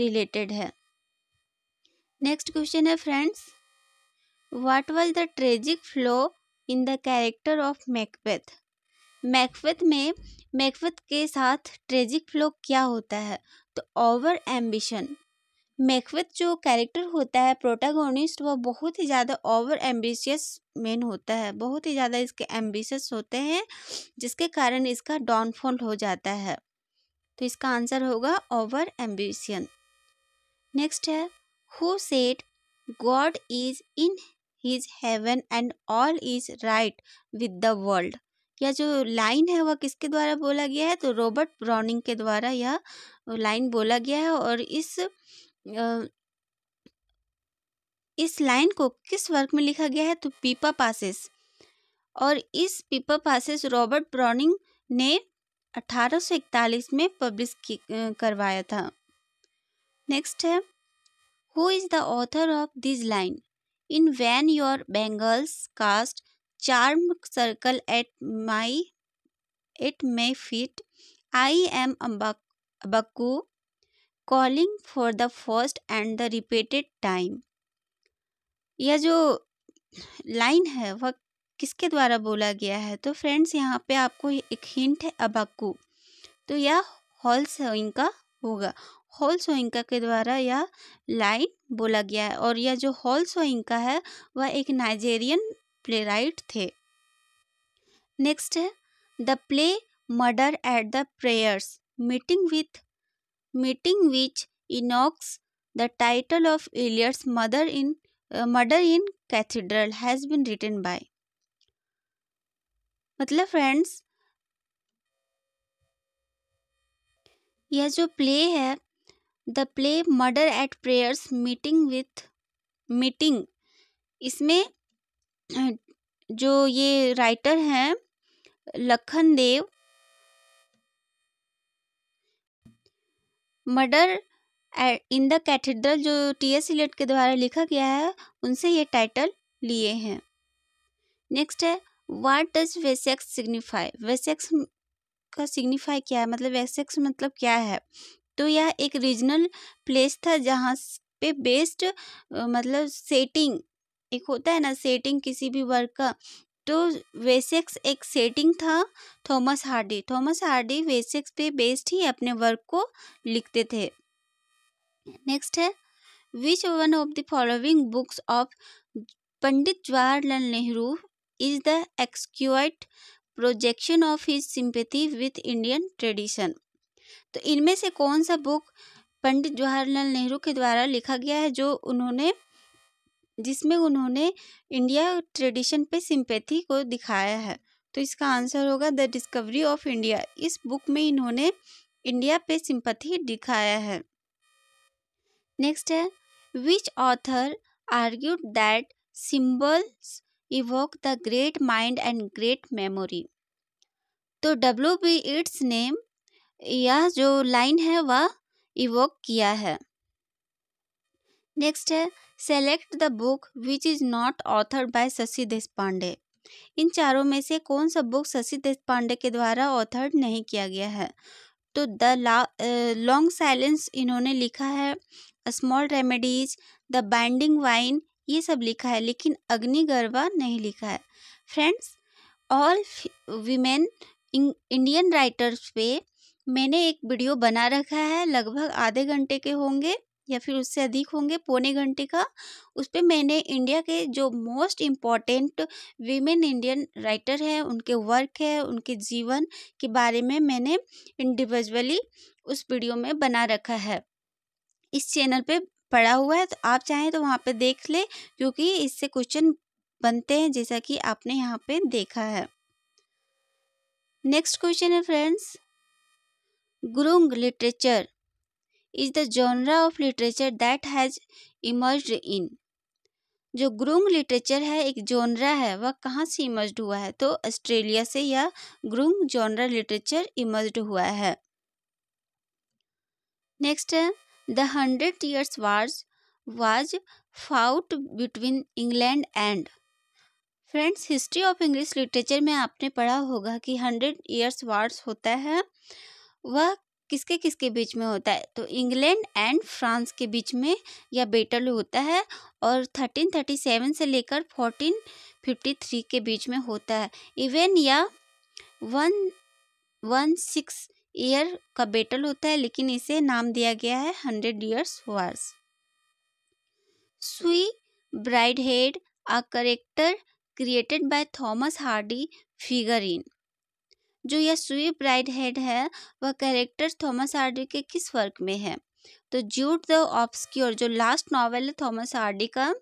रिलेटेड है नेक्स्ट क्वेश्चन है friends What was the tragic flaw in the character of Macbeth? Macbeth में मैकवेथ के साथ ट्रेजिक फ्लो क्या होता है तो ओवर एम्बिशन मैकवेथ जो कैरेक्टर होता है प्रोटागोनिस्ट वह बहुत ही ज़्यादा ओवर एम्बिशियस मैन होता है बहुत ही ज़्यादा इसके एम्बिशियस होते हैं जिसके कारण इसका डाउनफॉल हो जाता है तो इसका आंसर होगा ओवर एम्बिशियन नेक्स्ट है who said God is in his heaven and all is right with the world यह जो लाइन है वह किसके द्वारा बोला गया है तो रॉबर्ट ब्राउनिंग के द्वारा यह लाइन बोला गया है और इस इस लाइन को किस वर्क में लिखा गया है तो पीपा पासिस और इस पीपा पासिस रॉबर्ट ब्राउनिंग ने 1841 में पब्लिश करवाया था नेक्स्ट है who is the author of this line in vain your bangles cast charm circle at my at me feet I am अबक्कू calling for the first and the repeated time यह जो line है वह किसके द्वारा बोला गया है तो फ्रेंड्स यहाँ पे आपको एक हिंट है अबाकू तो यह हॉल्स इनका होगा हॉल सोइंका के द्वारा यह लाइन बोला गया है और यह जो हॉल सोइंका है वह एक नाइजेरियन प्ले थे नेक्स्ट है the play murder at the prayers meeting with meeting which invokes the title of Eliot's mother in murder in cathedral has been written by मतलब फ्रेंड्स यह जो प्ले है the play murder at prayers meeting with meeting इसमें जो ये writer हैं Lakhan Dev murder in the cathedral जो T S Eliot के द्वारा लिखा गया है उनसे ये टाइटल लिए हैं नेक्स्ट है what does Wessex signify Wessex का सिग्निफाई क्या है मतलब वेसेक्स मतलब क्या है तो यह एक रीजनल प्लेस था जहाँ पे बेस्ड मतलब सेटिंग एक होता है ना सेटिंग किसी भी वर्क का तो वेसेक्स एक सेटिंग था Thomas Hardy Thomas Hardy Wessex पे बेस्ड ही अपने वर्क को लिखते थे नेक्स्ट है which one of the following books of Pandit Jawaharlal Nehru is the exact projection of his sympathy with Indian tradition तो इनमें से कौन सा बुक पंडित जवाहरलाल नेहरू के द्वारा लिखा गया है जो उन्होंने जिसमें उन्होंने इंडिया ट्रेडिशन पे सिंपैथी को दिखाया है तो इसका आंसर होगा द डिस्कवरी ऑफ इंडिया इस बुक में इन्होंने इंडिया पे सिंपथी दिखाया है नेक्स्ट है which author argued that symbols evoke the great mind and great memory तो डब्ल्यू बी इट्स नेम यह जो लाइन है वह इवोक किया है नेक्स्ट है select the book which is not authored by Shashi Deshpande इन चारों में से कौन सा बुक शशि देशपांडे के द्वारा ऑथर्ड नहीं किया गया है तो द लॉन्ग साइलेंस इन्होंने लिखा है small remedies the binding vine ये सब लिखा है लेकिन अग्निगर्वा नहीं लिखा है friends all women Indian writers पे मैंने एक वीडियो बना रखा है लगभग आधे घंटे के होंगे या फिर उससे अधिक होंगे पौने घंटे का उस पर मैंने इंडिया के जो most important women Indian writer हैं उनके वर्क है उनके जीवन के बारे में मैंने इंडिविजुअली उस वीडियो में बना रखा है इस चैनल पे पड़ा हुआ है तो आप चाहें तो वहाँ पे देख ले क्योंकि इससे क्वेश्चन बनते हैं जैसा कि आपने यहाँ पे देखा है नेक्स्ट क्वेश्चन है friends grunge literature is the genre of literature that has emerge in जो ग्रूंग लिटरेचर है एक जॉनरा है वह कहाँ से इमर्ज हुआ है तो ऑस्ट्रेलिया से यह ग्रूंग जॉनरा लिटरेचर इमर्ज हुआ है नेक्स्ट है the hundred years wars was fought between England and France history of English literature में आपने पढ़ा होगा कि हंड्रेड ईयर्स वार्स होता है वह किसके किसके बीच में होता है तो इंग्लैंड एंड फ्रांस के बीच में यह बेटल होता है और थर्टीन थर्टी सेवन से लेकर फोर्टीन फिफ्टी थ्री के बीच में होता है इवन यह वन वन सिक्स ईयर का बेटल होता है लेकिन इसे नाम दिया गया है hundred years wars Sue Bridehead a character created by Thomas Hardy figure in जो यह स्वीप राइट हेड है वह कैरेक्टर थॉमस आर्डी के किस वर्क में है तो ज्यूट द ऑप्स की और जो लास्ट नावल है थॉमस आर्डी का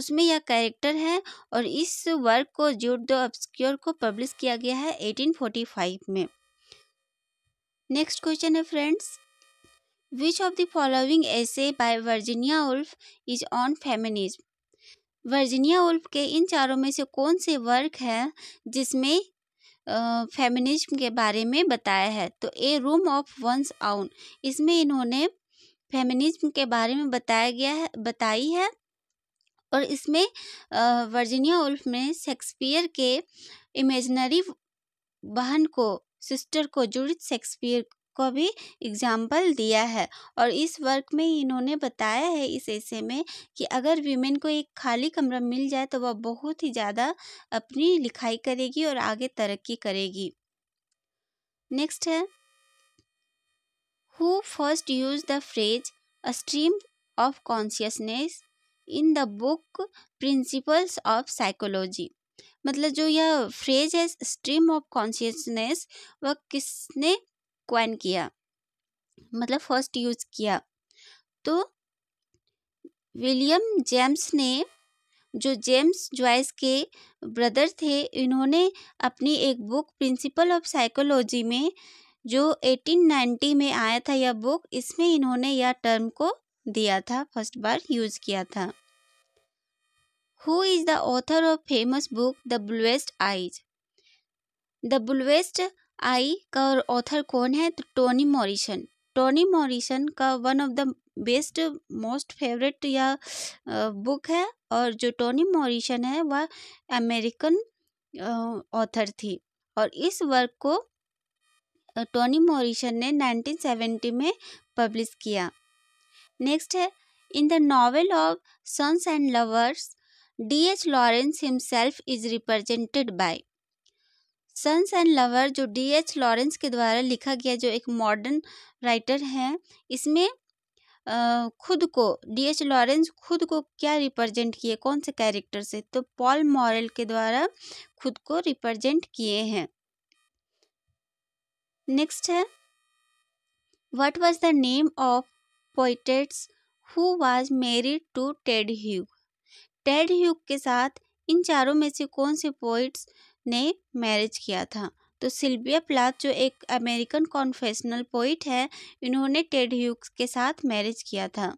उसमें यह कैरेक्टर है और इस वर्क को ज्यूट द ऑब्सक्योर को पब्लिश किया गया है 1845 में नेक्स्ट क्वेश्चन है friends which of the following essay by Virginia Woolf is on feminism Virginia Woolf के इन चारों में से कौन से वर्क है जिसमें फेमिनिज्म के बारे में बताया है तो ए रूम ऑफ वंस आउन इसमें इन्होंने फेमिनिज्म के बारे में बताया गया है बताई है और इसमें वर्जीनिया उल्फ ने शेक्सपियर के इमेजनरी बहन को सिस्टर को जुड़ित शेक्सपियर को भी एग्जाम्पल दिया है और इस वर्क में इन्होंने बताया है इस ऐसे में कि अगर वीमेन को एक खाली कमरा मिल जाए तो वह बहुत ही ज़्यादा अपनी लिखाई करेगी और आगे तरक्की करेगी नेक्स्ट है who first use the phrase a stream of consciousness in the book principles of psychology मतलब जो यह फ्रेज है स्ट्रीम ऑफ कॉन्शियसनेस वह किसने कॉइन किया मतलब फर्स्ट यूज किया तो विलियम जेम्स ने जो जेम्स जॉयस के ब्रदर थे इन्होंने अपनी एक बुक प्रिंसिपल ऑफ साइकोलॉजी में जो 1890 में आया था यह बुक इसमें इन्होंने यह टर्म को दिया था फर्स्ट बार यूज किया था who is the author of famous book the bluest eyes the bluest eye का ऑथर कौन है तो टोनी मॉरिसन टोनी मॉरिसन का one of the best most favourite या बुक है और जो टोनी मॉरिसन है वह अमेरिकन ऑथर थी और इस वर्क को टोनी मॉरिसन ने 1970 में पब्लिश किया नेक्स्ट है in the novel of sons and lovers D H Lawrence himself is represented by sons and lover जो डी एच लॉरेंस के द्वारा लिखा गया जो एक मॉडर्न राइटर है इसमें खुद को डी एच लॉरेंस खुद को क्या रिप्रेजेंट किए कौन से कैरेक्टर से तो पॉल मॉरल के द्वारा खुद को रिप्रेजेंट किए हैं नेक्स्ट है what was the name of poetess who was married to Ted Hughes Ted Hughes के साथ इन चारों में से कौन से पोइट्स ने मैरिज किया था तो सिल्विया प्लाथ जो एक अमेरिकन कॉन्फेशनल पोइट है इन्होंने टेड ह्यूक्स के साथ मैरिज किया था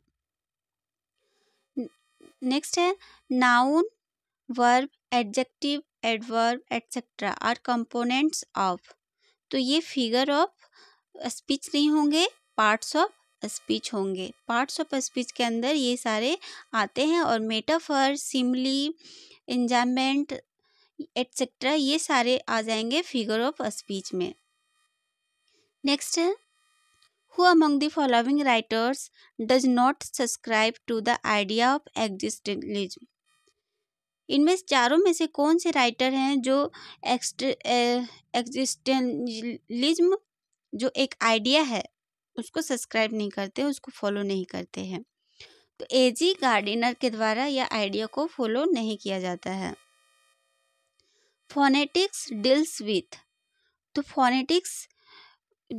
नेक्स्ट है noun verb adjective adverb etcetera are components of तो ये फिगर ऑफ स्पीच नहीं होंगे पार्ट्स ऑफ स्पीच होंगे पार्ट्स ऑफ स्पीच के अंदर ये सारे आते हैं और मेटाफर सिमली इंजामेंट एट्सेट्रा ये सारे आ जाएंगे फिगर ऑफ स्पीच में नेक्स्ट है who among the following writers does not subscribe to the idea of existentialism इनमें चारों में से कौन से राइटर हैं जो एग्जिस्टेंटलिज्म जो एक आइडिया है उसको सब्सक्राइब नहीं करते उसको फॉलो नहीं करते हैं तो एजी गार्डिनर के द्वारा यह आइडिया को फॉलो नहीं किया जाता है फोनेटिक्स डील्स विथ तो फोनेटिक्स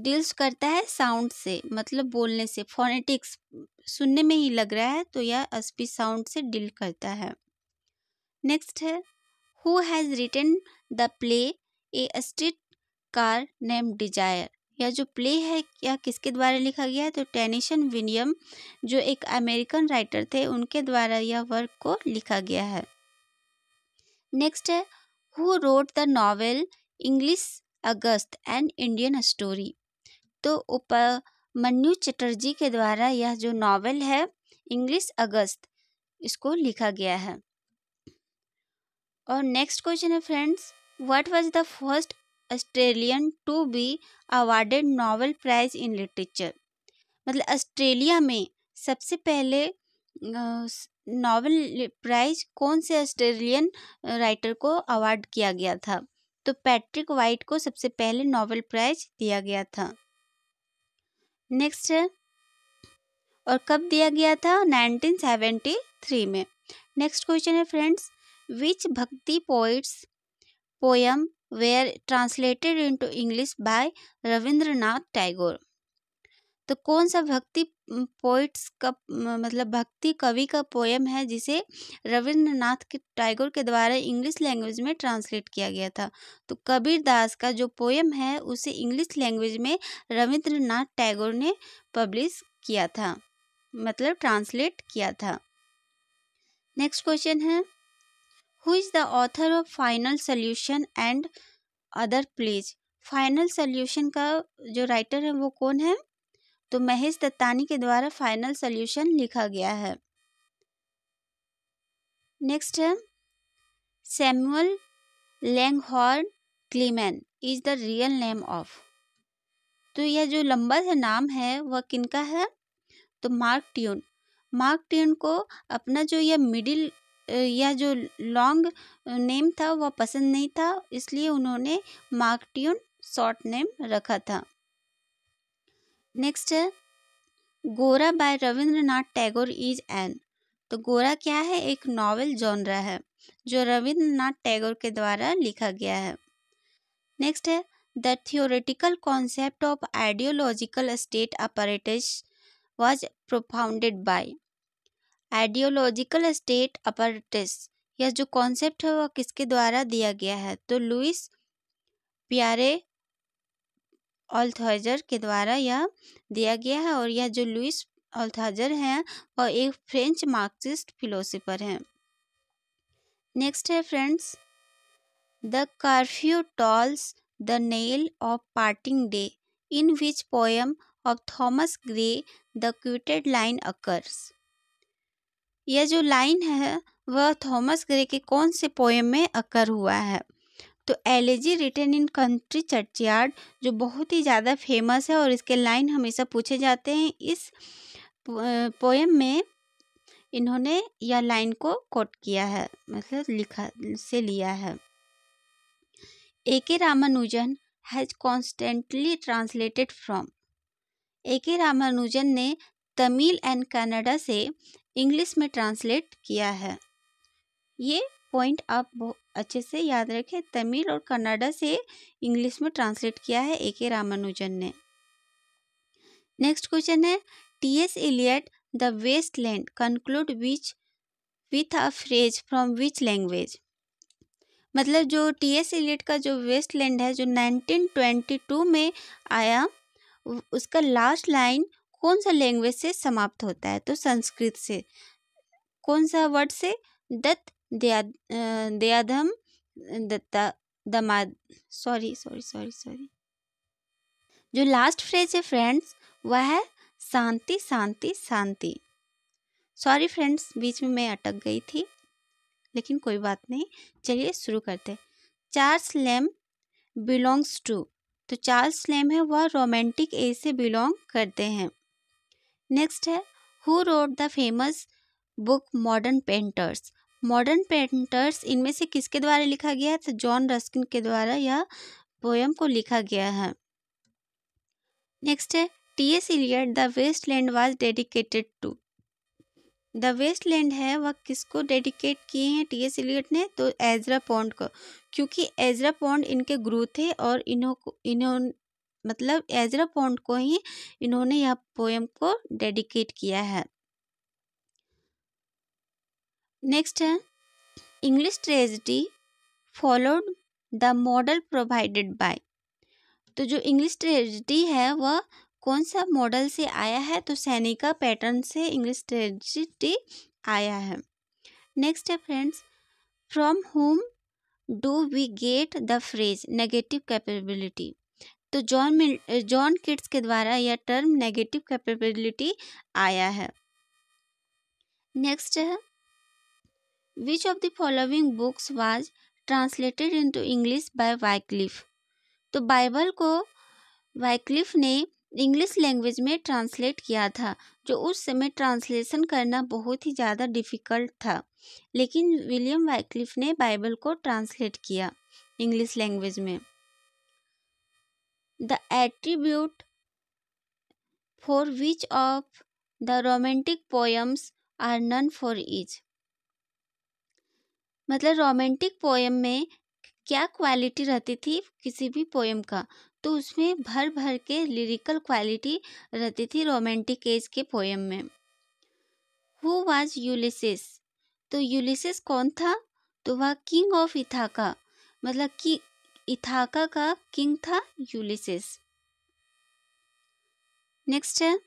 डील्स करता है साउंड से मतलब बोलने से फोनेटिक्स सुनने में ही लग रहा है तो यह अस्पी साउंड से डील करता है नेक्स्ट है who has written the play a streetcar name desire यह जो प्ले है या किसके द्वारा लिखा गया है तो टेनिशन विलियम जो एक अमेरिकन राइटर थे उनके द्वारा यह वर्क को लिखा गया है नेक्स्ट है who wrote the novel English August and Indian story तो उपमन्यु चटर्जी के द्वारा यह जो नावल है इंग्लिश अगस्त इसको लिखा गया है और नेक्स्ट क्वेश्चन है friends what was the first Australian to be awarded Nobel prize in literature मतलब ऑस्ट्रेलिया में सबसे पहले नोबेल प्राइज कौन से ऑस्ट्रेलियन राइटर को अवार्ड किया गया था तो पैट्रिक वाइट को सबसे पहले नॉवल प्राइज दिया गया था नेक्स्ट है और कब दिया गया था 1973 में नेक्स्ट क्वेश्चन है friends which bhakti poets poem were translated into English by Rabindranath Tagore तो कौन सा भक्ति पोइट्स का मतलब भक्ति कवि का पोयम है जिसे रविंद्रनाथ के टैगोर के द्वारा इंग्लिश लैंग्वेज में ट्रांसलेट किया गया था तो कबीर दास का जो पोयम है उसे इंग्लिश लैंग्वेज में रविंद्रनाथ टैगोर ने पब्लिश किया था मतलब ट्रांसलेट किया था नेक्स्ट क्वेश्चन है who is the author of final solution and other plays final solution का जो राइटर है वो कौन है तो महेश दत्तानी के द्वारा फाइनल सॉल्यूशन लिखा गया है नेक्स्ट है Samuel Langhorne Clemens is the real name of तो यह जो लंबा सा नाम है वह किनका है तो मार्क ट्यून मार्क ट्यून को अपना जो यह मिडिल या जो लॉन्ग नेम था वह पसंद नहीं था इसलिए उन्होंने मार्क ट्यून शॉर्ट नेम रखा था नेक्स्ट है Gora by Rabindranath Tagore is an तो गोरा क्या है एक नावल जॉनरा है जो रविंद्रनाथ टैगोर के द्वारा लिखा गया है नेक्स्ट है the theoretical concept of ideological state apparatus was propounded by ideological state apparatus यह जो कॉन्सेप्ट है वह किसके द्वारा दिया गया है तो लुइस प्यारे ऑल्थाइज़र के द्वारा यह दिया गया है और यह जो लुइस ऑल्थाइज़र हैं वह एक फ्रेंच मार्क्सिस्ट फिलोसफर हैं नेक्स्ट है friends the curfew tolls the knell of parting day in which poem of Thomas Gray the quoted line occurs यह जो लाइन है वह थॉमस ग्रे के कौन से पोएम में अकर हुआ है तो elegy written in country churchyard जो बहुत ही ज़्यादा फेमस है और इसके लाइन हमेशा पूछे जाते हैं इस पोएम में इन्होंने यह लाइन को कोट किया है मतलब लिखा से लिया है A K Ramanujan has constantly translated from A K Ramanujan ने तमिल एंड कनाडा से इंग्लिश में ट्रांसलेट किया है ये पॉइंट आप अच्छे से याद रखें तमिल और कन्नाडा से इंग्लिश में ट्रांसलेट किया है ए के रामानुजन ने नेक्स्ट क्वेश्चन है T S Eliot the waste land concluded which with a phrase from which language मतलब जो टी एस इलियट का जो वेस्ट लैंड है जो 1922 में आया उसका लास्ट लाइन कौन सा लैंग्वेज से समाप्त होता है तो संस्कृत से कौन सा वर्ड से दत्त दया दयाधम दत्ता दमाद सॉरी सॉरी सॉरी सॉरी जो लास्ट फ्रेज है फ्रेंड्स वह है शांति शांति शांति सॉरी फ्रेंड्स बीच में मैं अटक गई थी लेकिन कोई बात नहीं चलिए शुरू करते चार्ल्स लेम बिलोंग्स टू तो चार्ल्स लेम है वह रोमांटिक एज से बिलोंग करते हैं नेक्स्ट है who wrote the famous book modern painters modern painters इनमें से किसके द्वारा लिखा गया है तो जॉन रस्किन के द्वारा यह पोएम को लिखा गया है नेक्स्ट है T S Eliot the waste land was dedicated to the waste land है वह किसको डेडिकेट किए हैं टी एस इलियट ने तो एजरा पॉन्ड को क्योंकि एजरा पॉन्ड इनके गुरु थे और इन्हों को इन्हों मतलब एजरा पॉन्ड को ही इन्होंने यह पोएम को डेडिकेट किया है नेक्स्ट है English tragedy followed the model provided by तो जो इंग्लिश ट्रेजिडी है वह कौन सा मॉडल से आया है तो सैनिका पैटर्न से इंग्लिश ट्रेजिडी आया है नेक्स्ट है friends from whom do we get the phrase negative capability तो जॉन मिल जॉन किड्स के द्वारा यह टर्म नेगेटिव कैपेबिलिटी आया है नेक्स्ट है Which of the following books was translated into English by Wycliffe? तो बाइबल को वाइक्लिफ ने इंग्लिश लैंग्वेज में ट्रांसलेट किया था जो उस समय ट्रांसलेशन करना बहुत ही ज़्यादा डिफ़िकल्ट था लेकिन विलियम वाइक्लिफ ने बाइबल को ट्रांसलेट किया इंग्लिश लैंग्वेज में the attribute for which of the romantic poems are known for each मतलब रोमांटिक पोएम में क्या क्वालिटी रहती थी किसी भी पोएम का तो उसमें भर भर के लिरिकल क्वालिटी रहती थी रोमांटिक एज के पोएम में हु वाज यूलिसिस तो यूलिसिस कौन था तो वह किंग ऑफ इथाका मतलब कि इथाका का किंग था यूलिसिस नेक्स्ट है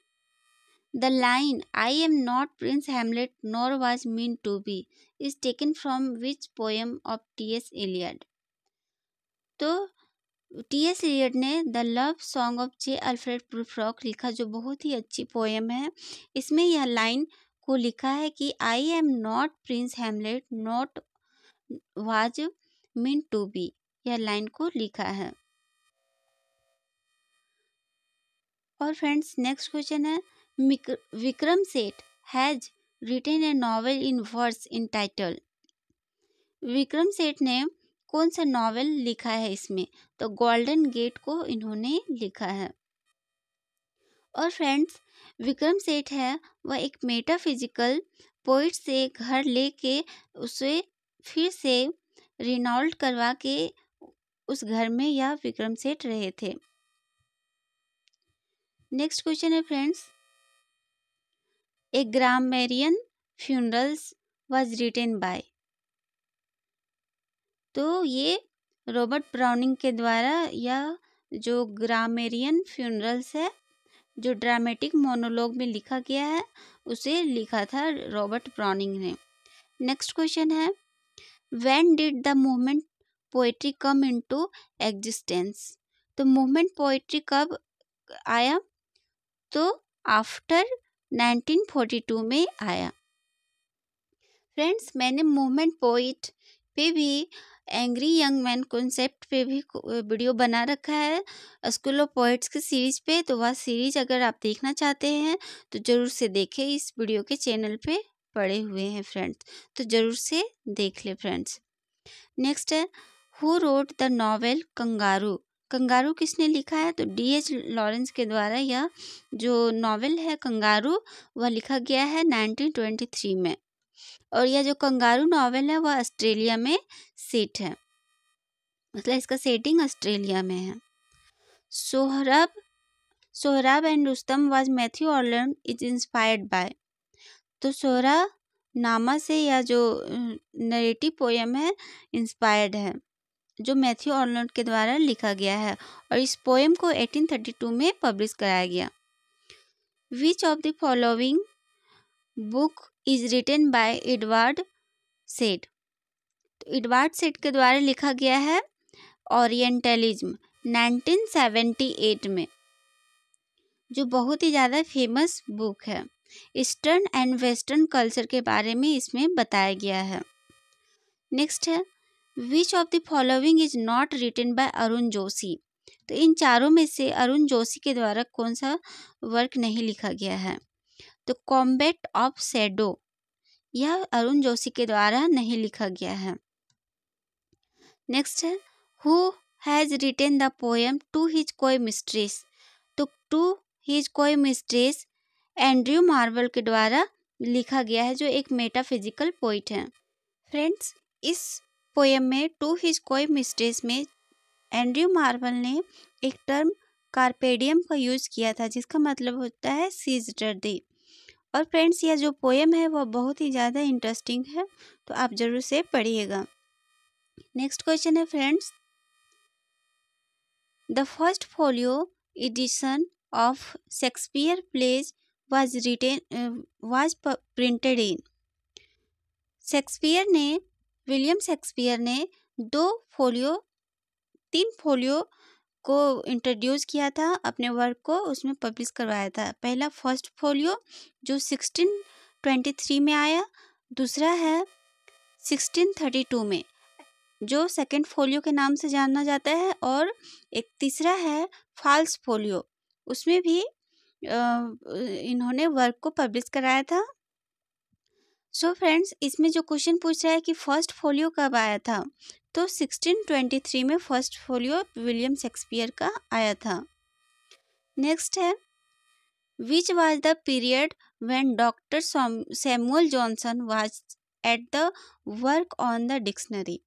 the line I am not prince Hamlet nor was meant to be is taken from which poem of T S Eliot तो टी एस एलियड ने the love song of J Alfred Prufrock लिखा जो बहुत ही अच्छी poem है इसमें यह लाइन को लिखा है कि I am not prince Hamlet not was meant to be यह लाइन को लिखा है और फ्रेंड्स नेक्स्ट क्वेश्चन है Vikram Seth has written a a in verse in title Vikram Seth ने कौन सा नॉवेल लिखा है इसमें तो गोल्डन गेट को इन्होंने लिखा है और फ्रेंड्स विक्रम सेठ है वह एक मेटाफिजिकल पोइट से घर लेके उसे फिर से रिनॉल्ड करवा के उस घर में यह विक्रम सेठ रहे थे नेक्स्ट क्वेश्चन है friends a grammarian funerals was written by तो ये रॉबर्ट ब्राउनिंग के द्वारा या जो ग्रामेरियन फ्यूनरल्स है जो ड्रामेटिक मोनोलॉग में लिखा गया है उसे लिखा था रॉबर्ट ब्राउनिंग ने नेक्स्ट क्वेश्चन है when did the movement poetry come into existence तो मूवमेंट पोइट्री कब आया तो आफ्टर 1942 में आया फ्रेंड्स मैंने मूवमेंट पोइट पे भी एंग्री यंग मैन कॉन्सेप्ट पे भी वीडियो बना रखा है स्कूल ऑफ पोइट्स की सीरीज पे तो वह सीरीज अगर आप देखना चाहते हैं तो ज़रूर से देखें इस वीडियो के चैनल पे पड़े हुए हैं फ्रेंड्स तो ज़रूर से देख ले फ्रेंड्स नेक्स्ट है who wrote the novel Kangaroo Kangaroo किसने लिखा है तो डी एच लॉरेंस के द्वारा यह जो नॉवेल है कंगारू वह लिखा गया है 1923 में और यह जो कंगारू नॉवेल है वह ऑस्ट्रेलिया में सेट है मतलब इसका सेटिंग ऑस्ट्रेलिया में है Sohrab Sohrab and Rustum was Matthew Arnold is inspired by तो सोहरा नामा से यह जो नरेटिव पोयम है इंस्पायर्ड है जो मैथ्यू ऑर्नल्ड के द्वारा लिखा गया है और इस पोएम को 1832 में पब्लिश कराया गया which of the following book is written by Edward Said तो एडवर्ड सेट के द्वारा लिखा गया है ओरिएंटलिज्म 1978 में जो बहुत ही ज़्यादा फेमस बुक है ईस्टर्न एंड वेस्टर्न कल्चर के बारे में इसमें बताया गया है नेक्स्ट है which of the following is not written by Arun Joshi तो इन चारों में से अरुण जोशी के द्वारा कौन सा वर्क नहीं लिखा गया है तो कॉम्बेट ऑफ सेडो यह अरुण जोशी के द्वारा नहीं लिखा गया है नेक्स्ट है who has written the poem to his coy mistress तो to his coy mistress Andrew Marvell के द्वारा लिखा गया है जो एक मेटाफिजिकल पोइट है फ्रेंड्स इस पोएम में टू हिज कोई मिस्ट्रेस में एंड्रयू मार्वल ने एक टर्म कार्पेडियम का यूज़ किया था जिसका मतलब होता है सीज दी और फ्रेंड्स यह जो पोएम है वह बहुत ही ज़्यादा इंटरेस्टिंग है तो आप ज़रूर से पढ़िएगा नेक्स्ट क्वेश्चन है friends the first folio edition of Shakespeare plays was written was printed in Shakespeare ने विलियम शेक्सपियर ने दो फोलियो तीन फोलियो को इंट्रोड्यूस किया था अपने वर्क को उसमें पब्लिश करवाया था पहला फर्स्ट फोलियो जो सिक्सटीन ट्वेंटी थ्री में आया दूसरा है सिक्सटीन थर्टी टू में जो सेकेंड फोलियो के नाम से जाना जाता है और एक तीसरा है फॉल्स फोलियो उसमें भी इन्होंने वर्क को पब्लिश कराया था सो so फ्रेंड्स इसमें जो क्वेश्चन पूछ रहा है कि फर्स्ट फोलियो कब आया था तो 1623 में फर्स्ट फोलियो विलियम शेक्सपियर का आया था नेक्स्ट है which was the period when doctor Samuel Johnson was at the work on the dictionary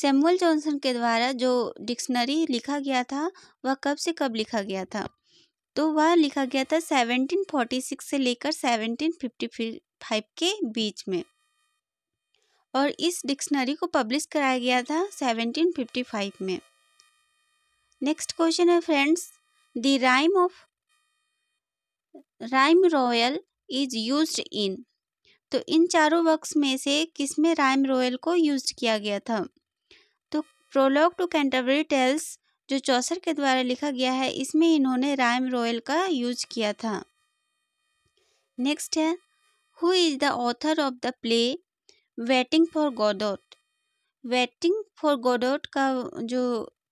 Samuel Johnson के द्वारा जो डिक्शनरी लिखा गया था वह कब से कब लिखा गया था तो वह लिखा गया था 1746 से लेकर फाइव के बीच में और इस डिक्शनरी को पब्लिश कराया गया था 1755 में नेक्स्ट क्वेश्चन है friends the rhyme of rhyme royal is used in तो इन चारों वर्क्स में से किस में राइम रॉयल को यूज किया गया था तो प्रोलॉग टू कैंटरबरी टेल्स जो चौसर के द्वारा लिखा गया है इसमें इन्होंने राइम रॉयल का यूज किया था नेक्स्ट है who is the author of the play waiting for Godot waiting for Godot का जो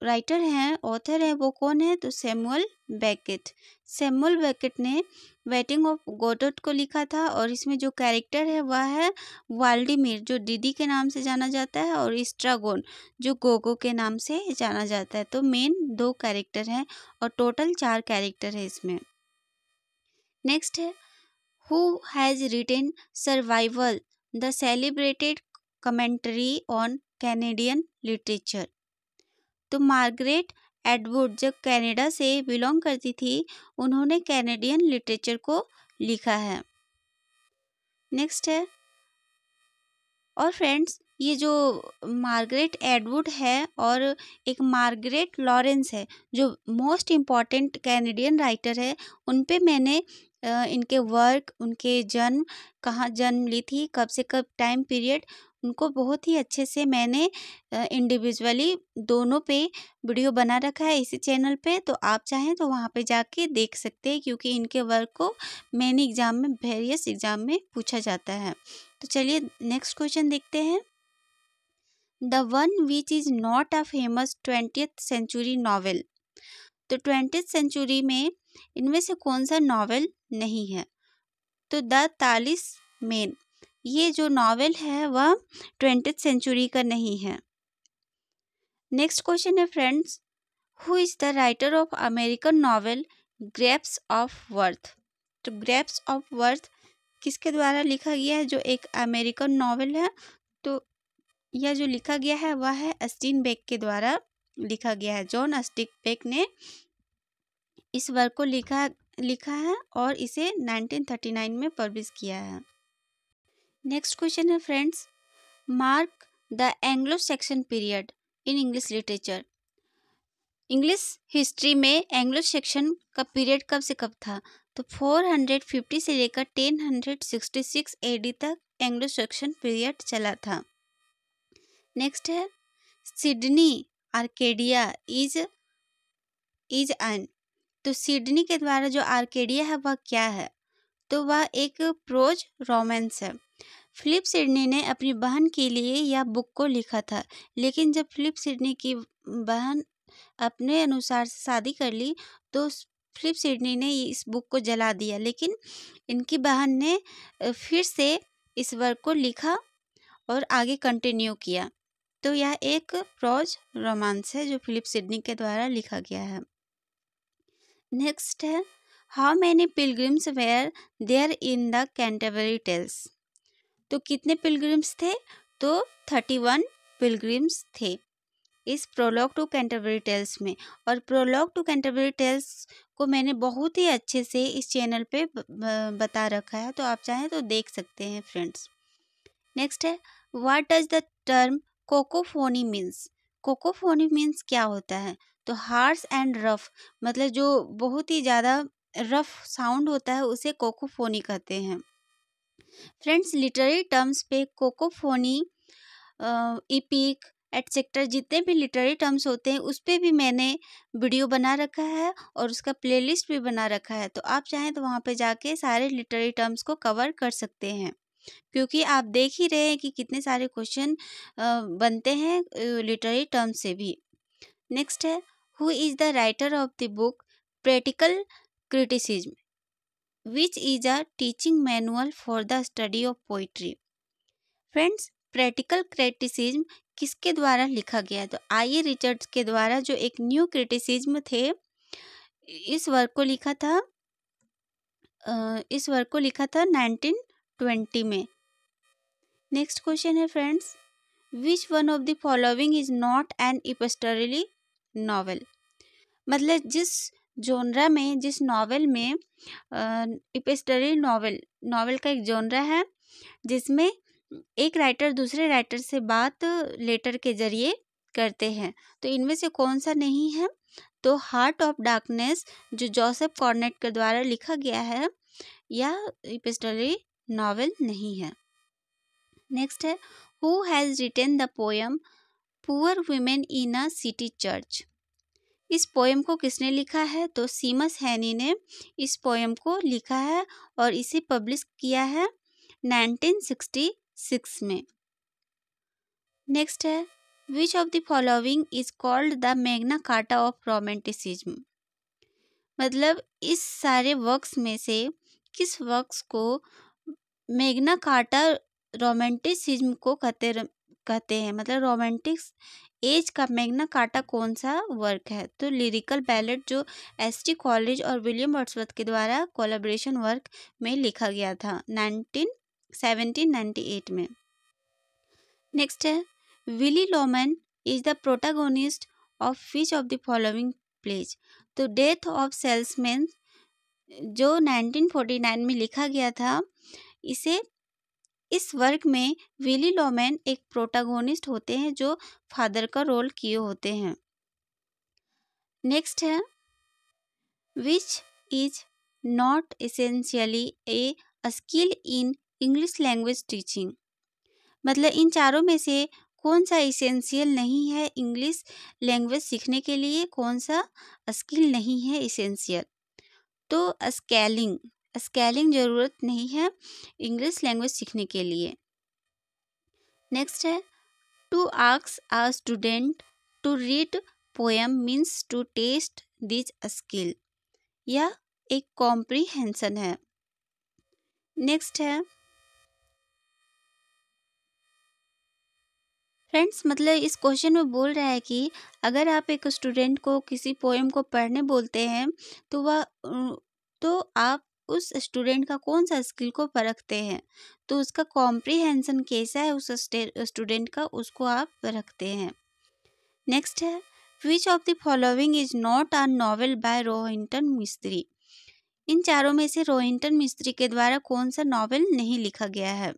राइटर हैं ऑथर है वो कौन है तो सैमुअल बैकेट सैमुअल बैकेट ने वेटिंग ऑफ गोडोट को लिखा था और इसमें जो कैरेक्टर है वह है वाल्डीमिर जो दीदी के नाम से जाना जाता है और इस्ट्रागोन जो गोगो के नाम से जाना जाता है तो मेन दो कैरेक्टर हैं और टोटल चार कैरेक्टर है इसमें नेक्स्ट है who has written Survival, the celebrated commentary on Canadian literature तो मार्गरेट एडवुड जब कनाडा से बिलोंग करती थी उन्होंने कैनेडियन लिटरेचर को लिखा है नेक्स्ट है और फ्रेंड्स ये जो मार्गरेट एडवुड है और एक मार्गरेट लॉरेंस है जो मोस्ट इम्पॉर्टेंट कैनेडियन राइटर है उन पे मैंने इनके वर्क उनके जन्म कहाँ जन्म ली थी कब से कब टाइम पीरियड उनको बहुत ही अच्छे से मैंने इंडिविजुअली दोनों पे वीडियो बना रखा है इसी चैनल पे तो आप चाहें तो वहाँ पे जाके देख सकते हैं क्योंकि इनके वर्क को मैंने एग्ज़ाम में वेरियस एग्ज़ाम में पूछा जाता है तो चलिए नेक्स्ट क्वेश्चन देखते हैं the one which is not a famous twentieth century novel तो ट्वेंटी सेंचुरी में इनमें से कौन सा नावल नहीं है तो द तालिस मेन ये जो नावल है वह ट्वेंटी सेंचुरी का नहीं है नेक्स्ट क्वेश्चन है friends who is the writer of American novel grapes of wrath तो ग्रेप्स ऑफ वर्थ किसके द्वारा लिखा गया है जो एक अमेरिकन नावल है तो यह जो लिखा गया है वह है अस्टीन बेक के द्वारा लिखा गया है जॉन अस्टिक बेक ने इस वर्क को लिखा लिखा है और इसे 1939 में पब्लिश किया है नेक्स्ट क्वेश्चन है friends mark the Anglo Saxon period in English literature English history में एंग्लो सेक्शन का पीरियड कब से कब था तो 450 से लेकर 1066 एडी तक एंग्लो सेक्शन पीरियड चला था नेक्स्ट है Sidney Arcadia is is an तो सिडनी के द्वारा जो आर्केडिया है वह क्या है तो वह एक प्रोज रोमांस है फिलिप सिडनी ने अपनी बहन के लिए यह बुक को लिखा था लेकिन जब फिलिप सिडनी की बहन अपने अनुसार शादी कर ली तो फिलिप सिडनी ने इस बुक को जला दिया लेकिन इनकी बहन ने फिर से इस वर्क को लिखा और आगे कंटिन्यू किया तो यह एक प्रोज रोमांस है जो फिलिप सिडनी के द्वारा लिखा गया है नेक्स्ट है how many pilgrims were there in the Canterbury tales तो कितने पिलग्रिम्स थे तो थर्टी वन पिलग्रिम्स थे इस प्रोलॉग टू कैंटरबरी टेल्स में और प्रोलॉग टू कैंटरबरी टेल्स को मैंने बहुत ही अच्छे से इस चैनल पे बता रखा है तो आप चाहें तो देख सकते हैं फ्रेंड्स नेक्स्ट है what does the term cacophony means cacophony means क्या होता है तो हार्स एंड रफ़ मतलब जो बहुत ही ज़्यादा रफ़ साउंड होता है उसे कोकोफोनी कहते हैं फ्रेंड्स लिटरेरी टर्म्स पे कोकोफोनी इपिक एटसेक्टर जितने भी लिटरेरी टर्म्स होते हैं उस पर भी मैंने वीडियो बना रखा है और उसका प्लेलिस्ट भी बना रखा है तो आप चाहें तो वहाँ पे जाके सारे लिटरेरी टर्म्स को कवर कर सकते हैं क्योंकि आप देख ही रहे हैं कि कितने सारे क्वेश्चन बनते हैं लिटरेरी टर्म्स से भी नेक्स्ट है who is the writer of the book Practical Criticism, which is a teaching manual for the study of poetry. Friends practical criticism किसके द्वारा लिखा गया तो आई रिचर्ड रिचर्ड्स के द्वारा जो एक न्यू क्रिटिसिज्म थे इस वर्क को लिखा था इस वर्क को लिखा था 1920 में नेक्स्ट क्वेश्चन है friends which one of the following is not an epistolary novel मतलब जिस जोनरा में जिस नावल में इपेस्टरी नावल नावल का एक जोनरा है जिसमें एक राइटर दूसरे राइटर से बात लेटर के जरिए करते हैं तो इनमें से कौन सा नहीं है तो हार्ट ऑफ डार्कनेस जो जोसेफ कॉर्नेट के द्वारा लिखा गया है यह इपेस्टरी नावल नहीं है नेक्स्ट है who has written the poem poor women in a city church इस पोएम को किसने लिखा है तो सीमस हैनी ने इस पोएम को लिखा है और इसे पब्लिश किया है 1966 में नेक्स्ट है which of the following is called the Magna Carta of romanticism मतलब इस सारे वर्क्स में से किस वर्क्स को मैग्ना कार्टा रोमेंटिसिज्म को कहते कहते हैं मतलब रोमांटिक्स एज का मैग्ना काटा कौन सा वर्क है तो लिरिकल बैलेट जो एस टी कॉलेज और विलियम वर्ड्सवर्थ के द्वारा कोलाब्रेशन वर्क में लिखा गया था नाइनटीन सेवनटीन नाइन्टी एट में नेक्स्ट है Willy Loman is the protagonist of which of the following plays तो डेथ ऑफ सेल्समैन जो 1949 में लिखा गया था इसे इस वर्क में विली लोमैन एक प्रोटागोनिस्ट होते हैं जो फादर का रोल किए होते हैं नेक्स्ट है which is not essentially a skill in English language teaching मतलब इन चारों में से कौन सा इसेंशियल नहीं है इंग्लिश लैंग्वेज सीखने के लिए कौन सा स्किल नहीं है इसेंशियल तो स्केलिंग स्केलिंग ज़रूरत नहीं है इंग्लिश लैंग्वेज सीखने के लिए नेक्स्ट है टू आक्स a student to read poem means to test these skill यह एक कॉम्प्रीहेंसन है नेक्स्ट है फ्रेंड्स मतलब इस क्वेश्चन में बोल रहा है कि अगर आप एक स्टूडेंट को किसी पोएम को पढ़ने बोलते हैं तो वह तो आप उस स्टूडेंट का कौन सा स्किल को परखते हैं तो उसका कॉम्प्रीहेंसन कैसा है उस स्टूडेंट का उसको आप परखते हैं नेक्स्ट है which of the following is not a novel by Rohinton Mistry इन चारों में से रोहिंटन मिस्त्री के द्वारा कौन सा नॉवेल नहीं लिखा गया है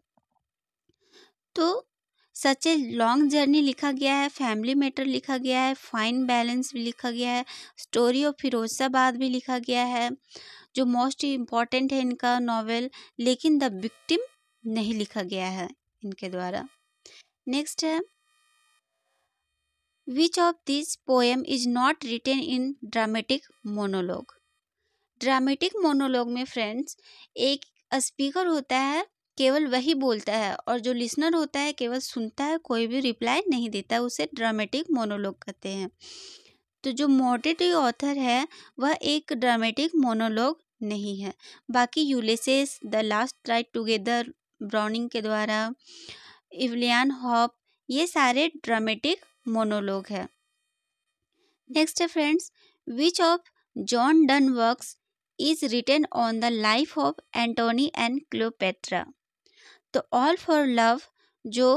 तो सच ए लॉन्ग जर्नी लिखा गया है फैमिली मैटर लिखा गया है फाइन बैलेंस भी लिखा गया है स्टोरी ऑफ फिरोजाबाद भी लिखा गया है जो मोस्ट इम्पॉर्टेंट है इनका नॉवेल लेकिन द विक्टिम नहीं लिखा गया है इनके द्वारा नेक्स्ट है which of this poem is not written in dramatic monologue dramatic monologue में फ्रेंड्स एक स्पीकर होता है केवल वही बोलता है और जो लिसनर होता है केवल सुनता है कोई भी रिप्लाई नहीं देता उसे ड्रामेटिक मोनोलॉग कहते हैं तो जो मोटेटिव ऑथर है वह एक ड्रामेटिक मोनोलॉग नहीं है बाकी Ulysses the last ride together Browning के द्वारा इवलियान हॉप ये सारे ड्रामेटिक मोनोलॉग है नेक्स्ट है friends which of John Donne works is written on the life of Antony and Cleopatra तो ऑल फॉर लव जो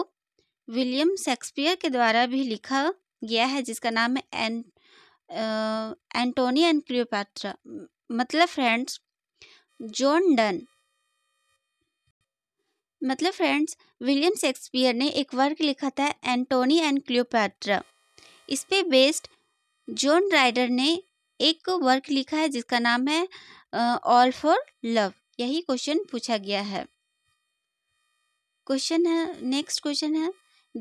विलियम शेक्सपियर के द्वारा भी लिखा गया है जिसका नाम है एंटोनी एंड क्लियोपेट्रा मतलब फ्रेंड्स जॉन डन मतलब फ्रेंड्स विलियम शेक्सपियर ने एक वर्क लिखा था एंटोनी एंड क्लियोपैट्रा इस पे बेस्ड जॉन राइडर ने एक वर्क लिखा है जिसका नाम है ऑल फॉर लव यही क्वेश्चन पूछा गया है क्वेश्चन है नेक्स्ट क्वेश्चन है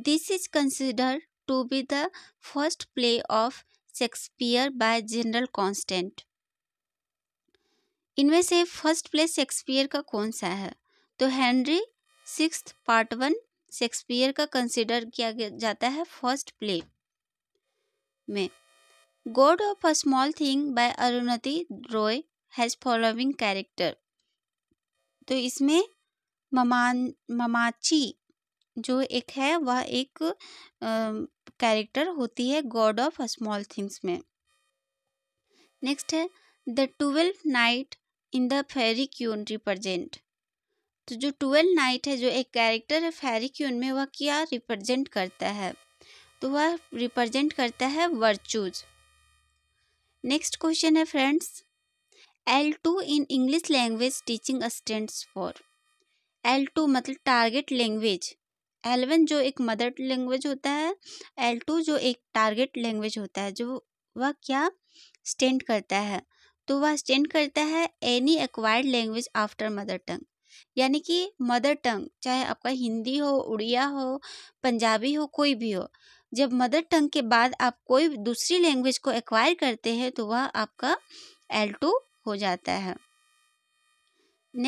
this is consider to be the first play of Shakespeare by general consent इनमें से फर्स्ट प्ले शेक्सपियर का कौन सा है तो Henry six part one Shakespeare का कंसिडर किया जाता है फर्स्ट प्ले में God of a small thing by Arundhati Roy has following character तो इसमें ममान ममाची जो एक है वह एक कैरेक्टर होती है गॉड ऑफ स्मॉल थिंग्स में नेक्स्ट है the twelve knight in the Faerie Queene represent तो जो ट्वेल्व नाइट है जो एक कैरेक्टर है फेरिक यून में वह क्या रिप्रजेंट करता है तो वह रिप्रजेंट करता है वर्चूज नेक्स्ट क्वेश्चन है friends L two in English language teaching stands for L two मतलब टारगेट लैंग्वेज एलेवन जो एक मदर लैंग्वेज होता है एल टू जो एक टारगेट लैंग्वेज होता है जो वह क्या स्टैंड करता है तो वह स्टैंड करता है any acquired language after mother tongue यानी कि मदर टंग चाहे आपका हिंदी हो उड़िया हो पंजाबी हो कोई भी हो जब मदर टंग के बाद आप कोई दूसरी लैंग्वेज को एक्वायर करते हैं तो वह आपका एल टू हो जाता है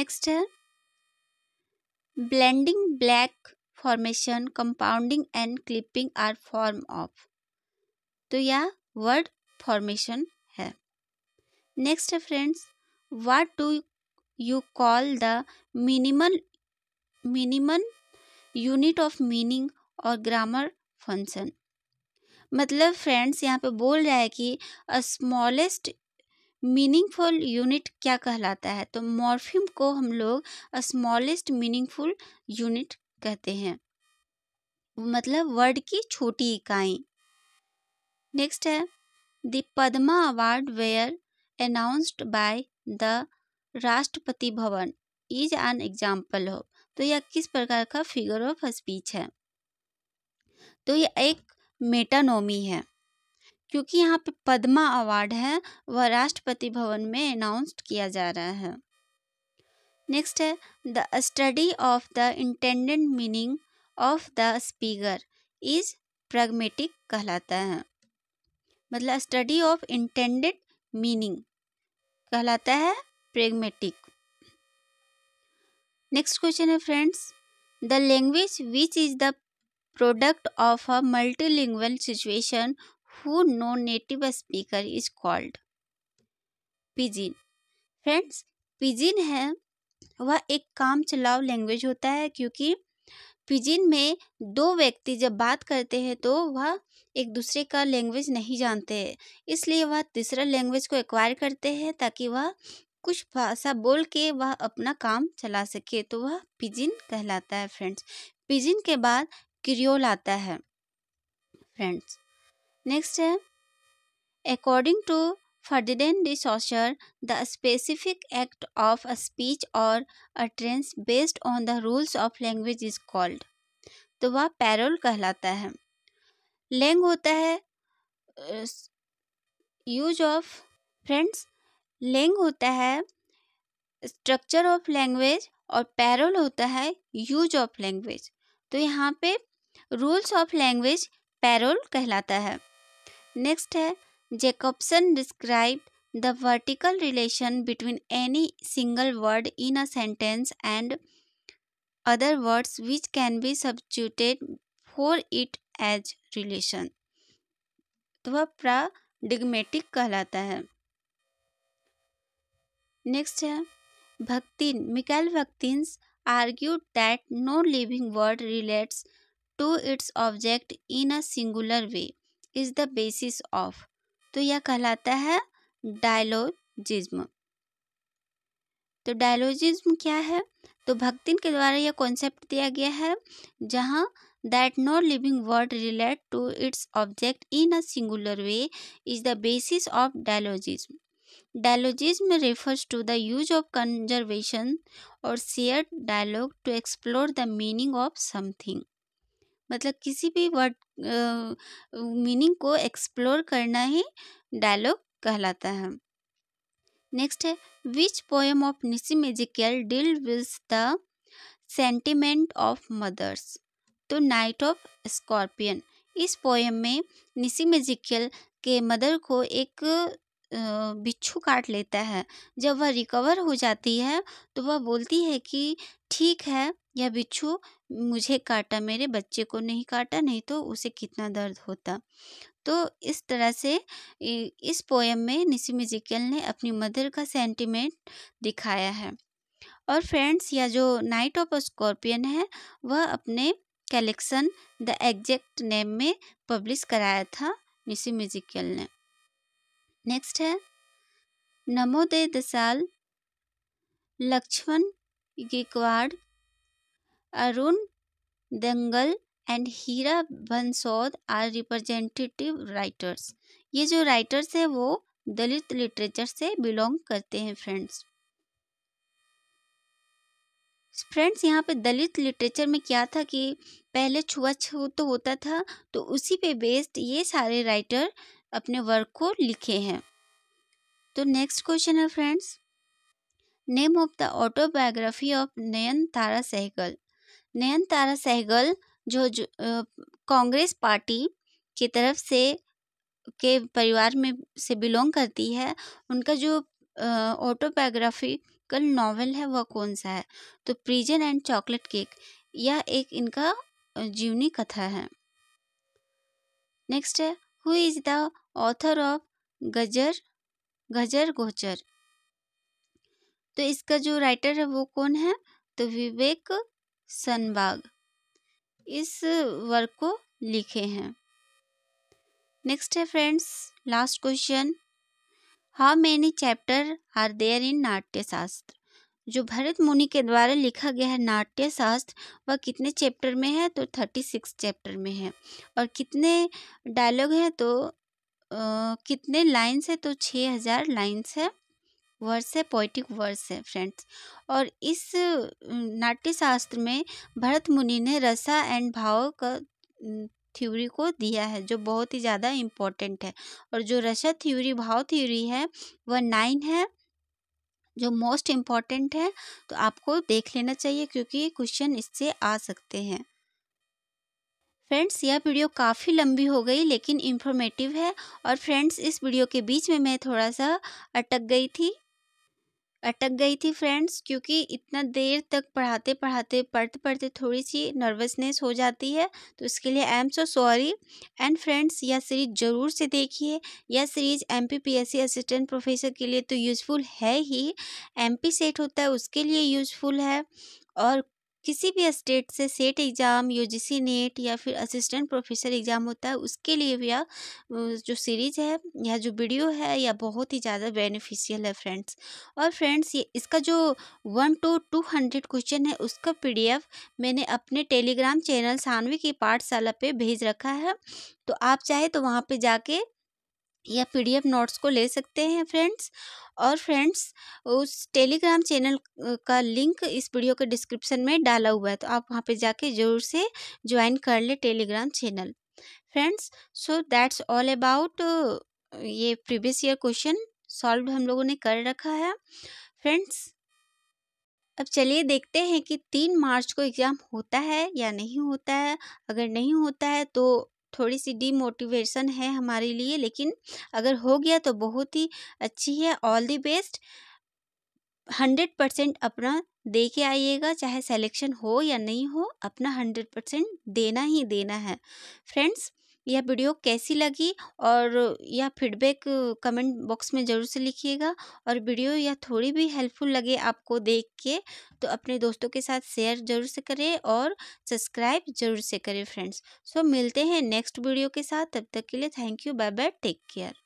नेक्स्ट है blending back formation compounding and clipping are form of तो यह वर्ड फॉर्मेशन नेक्स्ट है friends what do you call the minimal minimum unit of meaning or grammar function मतलब फ्रेंड्स यहाँ पे बोल रहा है कि अ स्मॉलेस्ट मीनिंगफुल यूनिट क्या कहलाता है तो मॉर्फिम को हम लोग अ स्मॉलेस्ट मीनिंगफुल यूनिट कहते हैं मतलब वर्ड की छोटी इकाई नेक्स्ट है the Padma award were announced by the Rashtrapati Bhavan is an example हो तो यह किस प्रकार का फिगर ऑफ स्पीच है तो यह एक मेटानोमी है क्योंकि यहाँ पे पद्मा अवार्ड है वह राष्ट्रपति भवन में अनाउंस्ड किया जा रहा है नेक्स्ट है the study of the intended meaning of the speaker is pragmatic कहलाता है मतलब स्टडी ऑफ इंटेंडेड मीनिंग कहलाता है प्रेगमेटिक नेक्स्ट क्वेश्चन है friends the language which is the product of a multilingual situation who no native speaker is called pidgin friends pidgin है वह एक काम चलाओ लैंग्वेज होता है क्योंकि फिजिन में दो व्यक्ति जब बात करते हैं तो वह एक दूसरे का लैंग्वेज नहीं जानते इसलिए वह तीसरा लैंग्वेज को एक्वायर करते हैं ताकि वह कुछ भाषा बोल के वह अपना काम चला सके तो वह पिजिन कहलाता है फ्रेंड्स पिजिन के बाद क्रियोल आता है फ्रेंड्स नेक्स्ट है according to Ferdinand de Saussure the specific act of a speech or utterance based on the rules of language is called तो वह पैरोल कहलाता है लैंग होता है यूज ऑफ फ्रेंड्स लैंग होता है स्ट्रक्चर ऑफ लैंग्वेज और पैरोल होता है यूज ऑफ लैंग्वेज तो यहाँ पे रूल्स ऑफ लैंग्वेज पैरोल कहलाता है नेक्स्ट है Jacobson described the vertical relation between any single word in a sentence and other words which can be substituted for it as relation तो वह प्राडिग्मेटिक कहलाता है नेक्स्ट है Bakhtin Mikhail Bakhtin's argued that no living word relates to its object in a singular way is the basis of तो यह कहलाता है डायलोजिज्म तो डायलोजिज्म क्या है तो भक्तिन के द्वारा यह कॉन्सेप्ट दिया गया है जहाँ that no living word relate to its object in a singular way is the basis of dialogism dialogism refers to the use of conversation or share dialogue to explore the meaning of something मतलब किसी भी word meaning को explore करना ही dialogue कहलाता है next है which poem of Nissim Ezekiel deal with the sentiment of mothers तो night of scorpion इस पोएम में निसी मेजिकल के मदर को एक बिच्छू काट लेता है जब वह रिकवर हो जाती है तो वह बोलती है कि ठीक है या बिच्छू मुझे काटा मेरे बच्चे को नहीं काटा नहीं तो उसे कितना दर्द होता तो इस तरह से इस पोएम में निसी म्यूजिकल ने अपनी मदर का सेंटिमेंट दिखाया है और फ्रेंड्स या जो नाइट ऑफ स्कॉर्पियन है वह अपने कलेक्शन द एग्जैक्ट नेम में पब्लिश कराया था निसी म्यूजिकल ने नेक्स्ट है Namdeo Dhasal Laxman Gaikwad Arun Dangle and Hira Bansode are representative writers ये जो राइटर्स है वो दलित लिटरेचर से बिलोंग करते हैं फ्रेंड्स फ्रेंड्स यहाँ पे दलित लिटरेचर में क्या था कि पहले छुआछूत तो होता था तो उसी पे बेस्ड ये सारे राइटर अपने वर्क को लिखे हैं तो नेक्स्ट क्वेश्चन है friends name of the autobiography of Nayantara Sahgal Nayantara Sahgal जो, जो कांग्रेस पार्टी की तरफ से के परिवार में से बिलोंग करती है उनका जो ऑटोबायोग्राफिकल नॉवेल है वह कौन सा है तो प्रिजन एंड चॉकलेट केक यह एक इनका जीवनी कथा है नेक्स्ट है who is the author of गजर गजर गोचर तो इसका जो राइटर है वो कौन है तो विवेक सनबाग इस वर्क को लिखे हैं नेक्स्ट है friends last question how many chapter are there in Natya Shastra जो भरत मुनि के द्वारा लिखा गया है नाट्य शास्त्र वह कितने चैप्टर में है तो थर्टी सिक्स चैप्टर में है और कितने डायलॉग हैं तो आ, कितने लाइन्स है तो छः हज़ार लाइन्स है वर्ष है पोइटिक वर्ष है फ्रेंड्स और इस नाट्य शास्त्र में भरत मुनि ने रसा एंड भाव का थ्योरी को दिया है जो बहुत ही ज़्यादा इम्पोर्टेंट है और जो रसा थ्योरी भाव थ्योरी है वह नाइन है जो मोस्ट इम्पॉर्टेंट है तो आपको देख लेना चाहिए क्योंकि क्वेश्चन इससे आ सकते हैं फ्रेंड्स यह वीडियो काफ़ी लंबी हो गई लेकिन इंफॉर्मेटिव है और फ्रेंड्स इस वीडियो के बीच में मैं थोड़ा सा अटक गई थी अटक गई थी फ्रेंड्स क्योंकि इतना देर तक पढ़ाते पढ़ाते पढ़ते पढ़ते थोड़ी सी नर्वसनेस हो जाती है तो इसके लिए I am so sorry and friends यह सीरीज ज़रूर से देखिए यह series M P P S C assistant professor के लिए तो यूज़फुल है ही एम पी सेट होता है उसके लिए यूज़फुल है और किसी भी स्टेट से सेट एग्ज़ाम यूजीसी नेट या फिर असिस्टेंट प्रोफेसर एग्ज़ाम होता है उसके लिए भी या जो सीरीज़ है यह जो वीडियो है यह बहुत ही ज़्यादा बेनिफिशियल है फ्रेंड्स और फ्रेंड्स ये इसका जो one to two hundred question है उसका पीडीएफ मैंने अपने टेलीग्राम चैनल सानवी की पाठशाला पर भेज रखा है तो आप चाहे तो वहाँ पर जाके या पीडीएफ नोट्स को ले सकते हैं फ्रेंड्स और फ्रेंड्स उस टेलीग्राम चैनल का लिंक इस वीडियो के डिस्क्रिप्शन में डाला हुआ है तो आप वहाँ पे जाके ज़रूर से ज्वाइन कर ले Telegram channel friends so that's all about ये प्रीवियस ईयर क्वेश्चन सॉल्व हम लोगों ने कर रखा है फ्रेंड्स अब चलिए देखते हैं कि तीन मार्च को एग्ज़ाम होता है या नहीं होता है अगर नहीं होता है तो थोड़ी सी डीमोटिवेशन है हमारे लिए लेकिन अगर हो गया तो बहुत ही अच्छी है all the best hundred percent अपना दे के आइएगा चाहे सेलेक्शन हो या नहीं हो अपना हंड्रेड परसेंट देना ही देना है फ्रेंड्स यह वीडियो कैसी लगी और यह फीडबैक कमेंट बॉक्स में ज़रूर से लिखिएगा और वीडियो यह थोड़ी भी हेल्पफुल लगे आपको देख के तो अपने दोस्तों के साथ शेयर ज़रूर से करें और सब्सक्राइब ज़रूर से करें फ्रेंड्स सो मिलते हैं नेक्स्ट वीडियो के साथ तब तक के लिए thank you bye bye take care